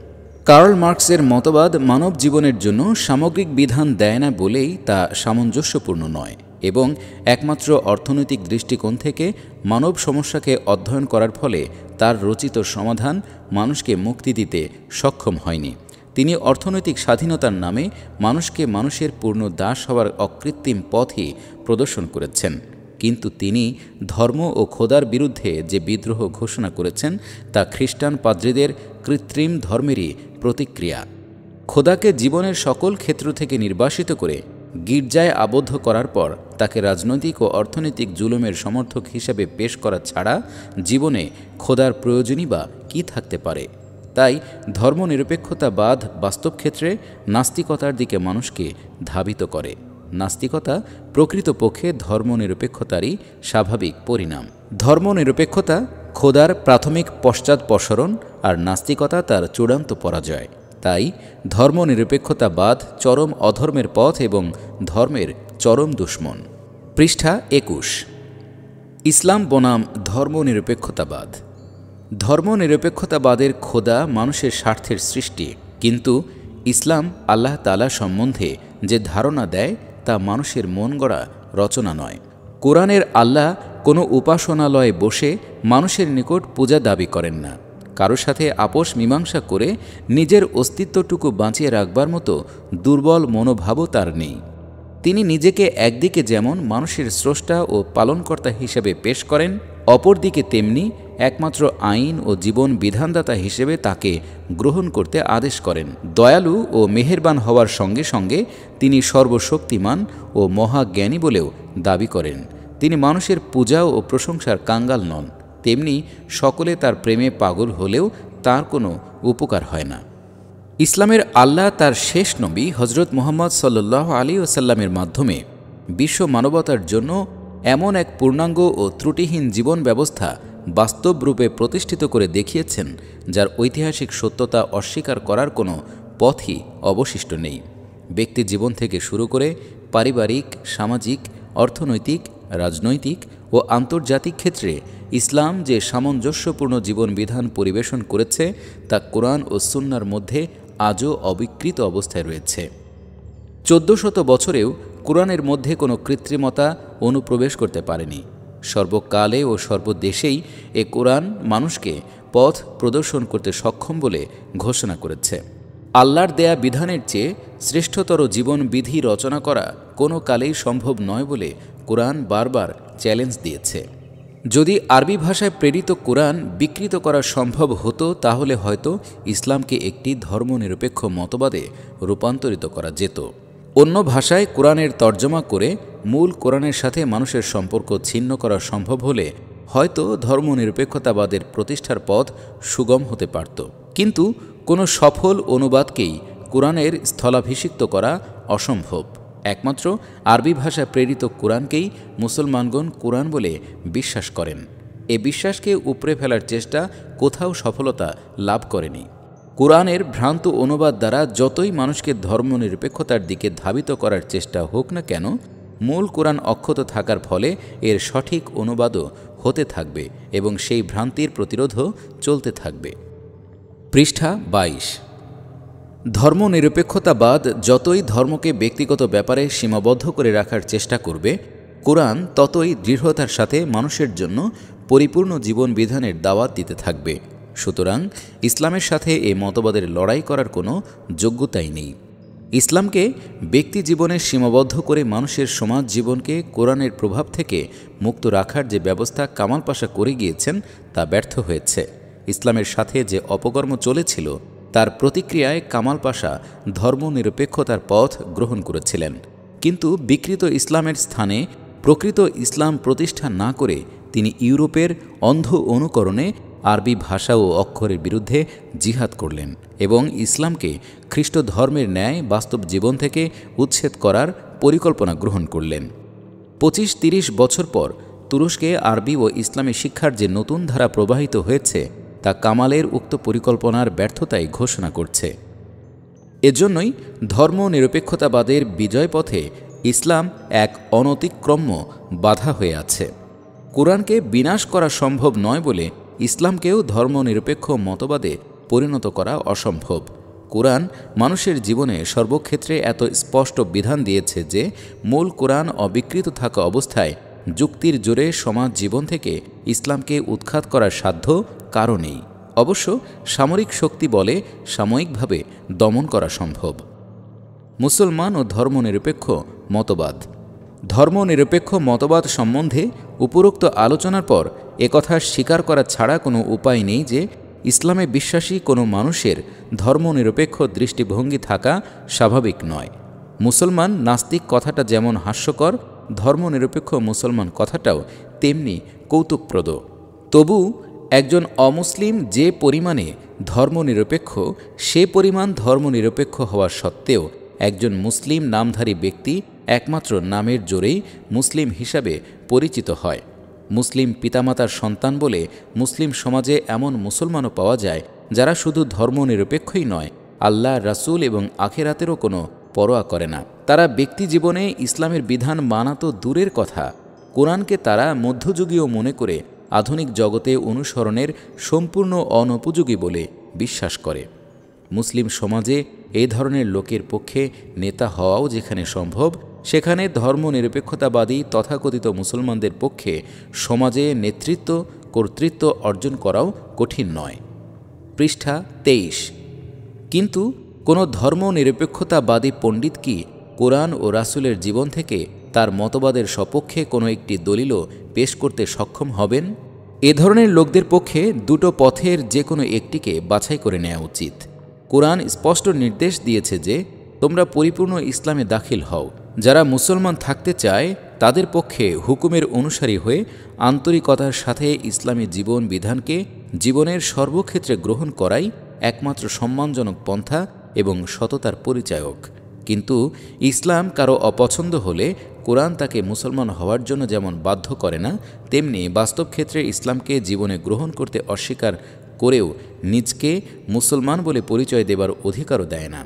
কার্ল মার্কসের মতবাদ মানব জীবনের জন্য সামগ্রিক বিধান দেয় না বলেই তা সামঞ্জস্যপূর্ণ নয় এবং একমাত্র অর্থনৈতিক দৃষ্টিকোণ থেকে মানব সমস্যাকে অধ্যয়ন করার ফলে তার রচিত সমাধান মানুষকে মুক্তি দিতে সক্ষম হয়নি তিনি অর্থনৈতিক স্বাধীনতার নামে মানুষকে মানুষের পূর্ণ দাস হওয়ার অকৃত্রিম পথই প্রদর্শন করেছেন কিন্তু তিনি ধর্ম ও খোদার বিরুদ্ধে যে বিদ্রোহ ঘোষণা করেছেন তা খ্রিস্টান পাদ্রীদের কৃত্রিম ধর্মেরই প্রতিক্রিয়া খোদাকে জীবনের সকল ক্ষেত্র থেকে নির্বাসিত করে গির্জায় আবদ্ধ করার পর তাকে রাজনৈতিক ও অর্থনৈতিক জুলুমের সমর্থক হিসেবে পেশ করা ছাড়া জীবনে খোদার প্রয়োজনই বা কী থাকতে পারে তাই ধর্মনিরপেক্ষতাবাদ বাস্তব ক্ষেত্রে নাস্তিকতার দিকে মানুষকে ধাবিত করে নাস্তিকতা প্রকৃতপক্ষে ধর্মনিরপেক্ষতারই স্বাভাবিক পরিণাম ধর্মনিরপেক্ষতা খোদার প্রাথমিক পশ্চাৎপসরণ আর নাস্তিকতা তার চূড়ান্ত পরাজয় তাই ধর্মনিরপেক্ষতাবাদ চরম অধর্মের পথ এবং ধর্মের চরম দুশ্মন পৃষ্ঠা একুশ ইসলাম বনাম ধর্মনিরপেক্ষতাবাদ ধর্মনিরপেক্ষতাবাদের খোদা মানুষের স্বার্থের সৃষ্টি কিন্তু ইসলাম আল্লাহ তালা সম্বন্ধে যে ধারণা দেয় তা মানুষের মন গড়া রচনা নয় কোরআনের আল্লাহ কোনো উপাসনালয়ে বসে মানুষের নিকট পূজা দাবি করেন না কারো সাথে আপোষ মীমাংসা করে নিজের অস্তিত্বটুকু বাঁচিয়ে রাখবার মতো দুর্বল মনোভাবও তার নেই তিনি নিজেকে একদিকে যেমন মানুষের স্রষ্টা ও পালনকর্তা হিসেবে পেশ করেন অপরদিকে তেমনি একমাত্র আইন ও জীবন বিধানদাতা হিসেবে তাকে গ্রহণ করতে আদেশ করেন দয়ালু ও মেহেরবান হওয়ার সঙ্গে সঙ্গে তিনি সর্বশক্তিমান ও মহাজ্ঞানী বলেও দাবি করেন তিনি মানুষের পূজা ও প্রশংসার কাঙ্গাল নন তেমনি সকলে তার প্রেমে পাগল হলেও তার কোনো উপকার হয় না ইসলামের আল্লাহ তার শেষ নবী হজরত মোহাম্মদ সাল্লাহ আলী ওসাল্লামের মাধ্যমে বিশ্ব মানবতার জন্য এমন এক পূর্ণাঙ্গ ও ত্রুটিহীন জীবন ব্যবস্থা বাস্তব রূপে প্রতিষ্ঠিত করে দেখিয়েছেন যার ঐতিহাসিক সত্যতা অস্বীকার করার কোনো পথই অবশিষ্ট নেই ব্যক্তি জীবন থেকে শুরু করে পারিবারিক সামাজিক অর্থনৈতিক রাজনৈতিক ও আন্তর্জাতিক ক্ষেত্রে ইসলাম যে সামঞ্জস্যপূর্ণ জীবন বিধান পরিবেশন করেছে তা কোরআন ও সুন্নার মধ্যে আজও অবিকৃত অবস্থায় রয়েছে শত বছরেও কোরআনের মধ্যে কোনো কৃত্রিমতা অনুপ্রবেশ করতে পারেনি সর্বকালে ও সর্বদেশেই এ কোরআন মানুষকে পথ প্রদর্শন করতে সক্ষম বলে ঘোষণা করেছে আল্লাহর দেয়া বিধানের চেয়ে শ্রেষ্ঠতর জীবনবিধি রচনা করা কোনো কালেই সম্ভব নয় বলে কোরআন বারবার চ্যালেঞ্জ দিয়েছে যদি আরবি ভাষায় প্রেরিত কোরআন বিকৃত করা সম্ভব হতো তাহলে হয়তো ইসলামকে একটি ধর্মনিরপেক্ষ মতবাদে রূপান্তরিত করা যেত অন্য ভাষায় কোরআনের তর্জমা করে মূল কোরআনের সাথে মানুষের সম্পর্ক ছিন্ন করা সম্ভব হলে হয়তো ধর্মনিরপেক্ষতাবাদের প্রতিষ্ঠার পথ সুগম হতে পারত কিন্তু কোনো সফল অনুবাদকেই কোরআনের স্থলাভিষিক্ত করা অসম্ভব একমাত্র আরবি ভাষা প্রেরিত কোরআনকেই মুসলমানগণ কোরআন বলে বিশ্বাস করেন এ বিশ্বাসকে উপড়ে ফেলার চেষ্টা কোথাও সফলতা লাভ করেনি কোরআনের ভ্রান্ত অনুবাদ দ্বারা যতই মানুষকে ধর্মনিরপেক্ষতার দিকে ধাবিত করার চেষ্টা হোক না কেন মূল কোরআন অক্ষত থাকার ফলে এর সঠিক অনুবাদও হতে থাকবে এবং সেই ভ্রান্তির প্রতিরোধও চলতে থাকবে পৃষ্ঠা বাইশ ধর্মনিরপেক্ষতাবাদ যতই ধর্মকে ব্যক্তিগত ব্যাপারে সীমাবদ্ধ করে রাখার চেষ্টা করবে কোরআন ততই দৃঢ়তার সাথে মানুষের জন্য পরিপূর্ণ জীবন বিধানের দাওয়াত দিতে থাকবে সুতরাং ইসলামের সাথে এ মতবাদের লড়াই করার কোনো যোগ্যতাই নেই ইসলামকে ব্যক্তি জীবনে সীমাবদ্ধ করে মানুষের সমাজ জীবনকে কোরআনের প্রভাব থেকে মুক্ত রাখার যে ব্যবস্থা কামাল পাশা করে গিয়েছেন তা ব্যর্থ হয়েছে ইসলামের সাথে যে অপকর্ম চলেছিল তার প্রতিক্রিয়ায় কামাল পাশা ধর্মনিরপেক্ষতার পথ গ্রহণ করেছিলেন কিন্তু বিকৃত ইসলামের স্থানে প্রকৃত ইসলাম প্রতিষ্ঠা না করে তিনি ইউরোপের অন্ধ অনুকরণে আরবি ভাষা ও অক্ষরের বিরুদ্ধে জিহাদ করলেন এবং ইসলামকে খ্রিস্ট ধর্মের ন্যায় বাস্তব জীবন থেকে উচ্ছেদ করার পরিকল্পনা গ্রহণ করলেন পঁচিশ তিরিশ বছর পর তুরস্কে আরবি ও ইসলামী শিক্ষার যে নতুন ধারা প্রবাহিত হয়েছে তা কামালের উক্ত পরিকল্পনার ব্যর্থতাই ঘোষণা করছে এজন্যই ধর্মনিরপেক্ষতাবাদের বিজয় পথে ইসলাম এক অনতিক্রম্য বাধা হয়ে আছে কোরআনকে বিনাশ করা সম্ভব নয় বলে ইসলামকেও ধর্মনিরপেক্ষ মতবাদে পরিণত করা অসম্ভব কোরআন মানুষের জীবনে সর্বক্ষেত্রে এত স্পষ্ট বিধান দিয়েছে যে মূল কোরআন অবিকৃত থাকা অবস্থায় যুক্তির জোরে সমাজ জীবন থেকে ইসলামকে উৎখাত করার সাধ্য কারও নেই অবশ্য সামরিক শক্তি বলে সাময়িকভাবে দমন করা সম্ভব মুসলমান ও ধর্মনিরপেক্ষ মতবাদ ধর্মনিরপেক্ষ মতবাদ সম্বন্ধে উপরোক্ত আলোচনার পর একথা স্বীকার করা ছাড়া কোনো উপায় নেই যে ইসলামে বিশ্বাসী কোনো মানুষের ধর্মনিরপেক্ষ দৃষ্টিভঙ্গি থাকা স্বাভাবিক নয় মুসলমান নাস্তিক কথাটা যেমন হাস্যকর ধর্মনিরপেক্ষ মুসলমান কথাটাও তেমনি কৌতুকপ্রদ তবু একজন অমুসলিম যে পরিমাণে ধর্মনিরপেক্ষ সে পরিমাণ ধর্মনিরপেক্ষ হওয়া সত্ত্বেও একজন মুসলিম নামধারী ব্যক্তি একমাত্র নামের জোরেই মুসলিম হিসাবে পরিচিত হয় মুসলিম পিতামাতার সন্তান বলে মুসলিম সমাজে এমন মুসলমানও পাওয়া যায় যারা শুধু ধর্মনিরপেক্ষই নয় আল্লাহ রাসুল এবং আখেরাতেরও কোনো পরোয়া করে না তারা ব্যক্তি জীবনে ইসলামের বিধান মানা তো দূরের কথা কোরআনকে তারা মধ্যযুগীয় মনে করে আধুনিক জগতে অনুসরণের সম্পূর্ণ অনুপযোগী বলে বিশ্বাস করে মুসলিম সমাজে এই ধরনের লোকের পক্ষে নেতা হওয়াও যেখানে সম্ভব সেখানে ধর্মনিরপেক্ষতাবাদী তথাকথিত মুসলমানদের পক্ষে সমাজে নেতৃত্ব কর্তৃত্ব অর্জন করাও কঠিন নয় পৃষ্ঠা তেইশ কিন্তু কোনো ধর্মনিরপেক্ষতাবাদী পণ্ডিত কি কোরআন ও রাসুলের জীবন থেকে তার মতবাদের সপক্ষে কোনো একটি দলিলও পেশ করতে সক্ষম হবেন এ ধরনের লোকদের পক্ষে দুটো পথের যে কোনো একটিকে বাছাই করে নেওয়া উচিত কোরআন স্পষ্ট নির্দেশ দিয়েছে যে তোমরা পরিপূর্ণ ইসলামে দাখিল হও যারা মুসলমান থাকতে চায় তাদের পক্ষে হুকুমের অনুসারী হয়ে আন্তরিকতার সাথে ইসলামী জীবন বিধানকে জীবনের সর্বক্ষেত্রে গ্রহণ করাই একমাত্র সম্মানজনক পন্থা এবং সততার পরিচায়ক কিন্তু ইসলাম কারো অপছন্দ হলে কোরআন তাকে মুসলমান হওয়ার জন্য যেমন বাধ্য করে না তেমনি বাস্তব ক্ষেত্রে ইসলামকে জীবনে গ্রহণ করতে অস্বীকার করেও নিজকে মুসলমান বলে পরিচয় দেবার অধিকারও দেয় না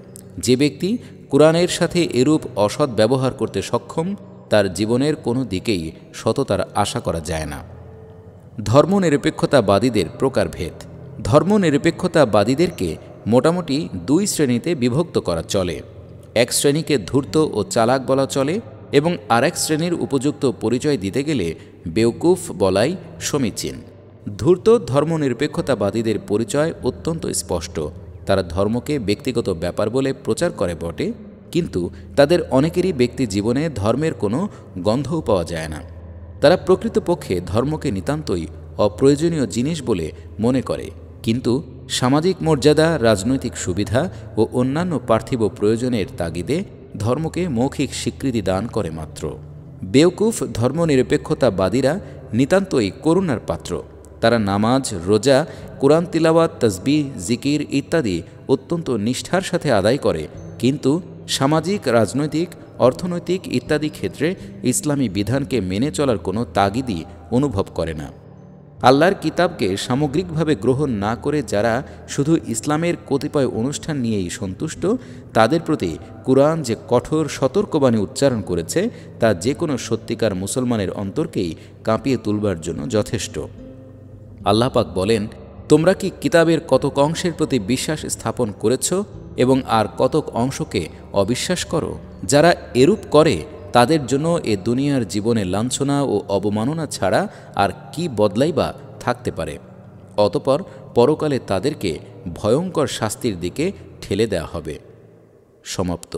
যে ব্যক্তি কোরআনের সাথে এরূপ অসৎ ব্যবহার করতে সক্ষম তার জীবনের কোনো দিকেই সততার আশা করা যায় না ধর্মনিরপেক্ষতাবাদীদের প্রকারভেদ ধর্মনিরপেক্ষতাবাদীদেরকে মোটামুটি দুই শ্রেণীতে বিভক্ত করা চলে এক শ্রেণীকে ধূর্ত ও চালাক বলা চলে এবং আরেক শ্রেণীর উপযুক্ত পরিচয় দিতে গেলে বেউকুফ বলাই সমীচীন ধূর্ত ধর্মনিরপেক্ষতাবাদীদের পরিচয় অত্যন্ত স্পষ্ট তারা ধর্মকে ব্যক্তিগত ব্যাপার বলে প্রচার করে বটে কিন্তু তাদের অনেকেরই ব্যক্তি জীবনে ধর্মের কোনো গন্ধও পাওয়া যায় না তারা প্রকৃতপক্ষে ধর্মকে নিতান্তই অপ্রয়োজনীয় জিনিস বলে মনে করে কিন্তু সামাজিক মর্যাদা রাজনৈতিক সুবিধা ও অন্যান্য পার্থিব প্রয়োজনের তাগিদে ধর্মকে মৌখিক স্বীকৃতি দান করে মাত্র বেওকুফ ধর্মনিরপেক্ষতাবাদীরা নিতান্তই করুণার পাত্র তারা নামাজ রোজা কোরআন তিলাওয়াত তসবি জিকির ইত্যাদি অত্যন্ত নিষ্ঠার সাথে আদায় করে কিন্তু সামাজিক রাজনৈতিক অর্থনৈতিক ইত্যাদি ক্ষেত্রে ইসলামী বিধানকে মেনে চলার কোনো তাগিদই অনুভব করে না আল্লাহর কিতাবকে সামগ্রিকভাবে গ্রহণ না করে যারা শুধু ইসলামের কতিপয় অনুষ্ঠান নিয়েই সন্তুষ্ট তাদের প্রতি কোরআন যে কঠোর সতর্কবাণী উচ্চারণ করেছে তা যে কোনো সত্যিকার মুসলমানের অন্তরকেই কাঁপিয়ে তুলবার জন্য যথেষ্ট আল্লাপাক বলেন তোমরা কি কিতাবের কতক অংশের প্রতি বিশ্বাস স্থাপন করেছ এবং আর কতক অংশকে অবিশ্বাস করো যারা এরূপ করে তাদের জন্য এ দুনিয়ার জীবনে লাঞ্ছনা ও অবমাননা ছাড়া আর কি বদলাইবা থাকতে পারে অতপর পরকালে তাদেরকে ভয়ঙ্কর শাস্তির দিকে ঠেলে দেয়া হবে সমাপ্ত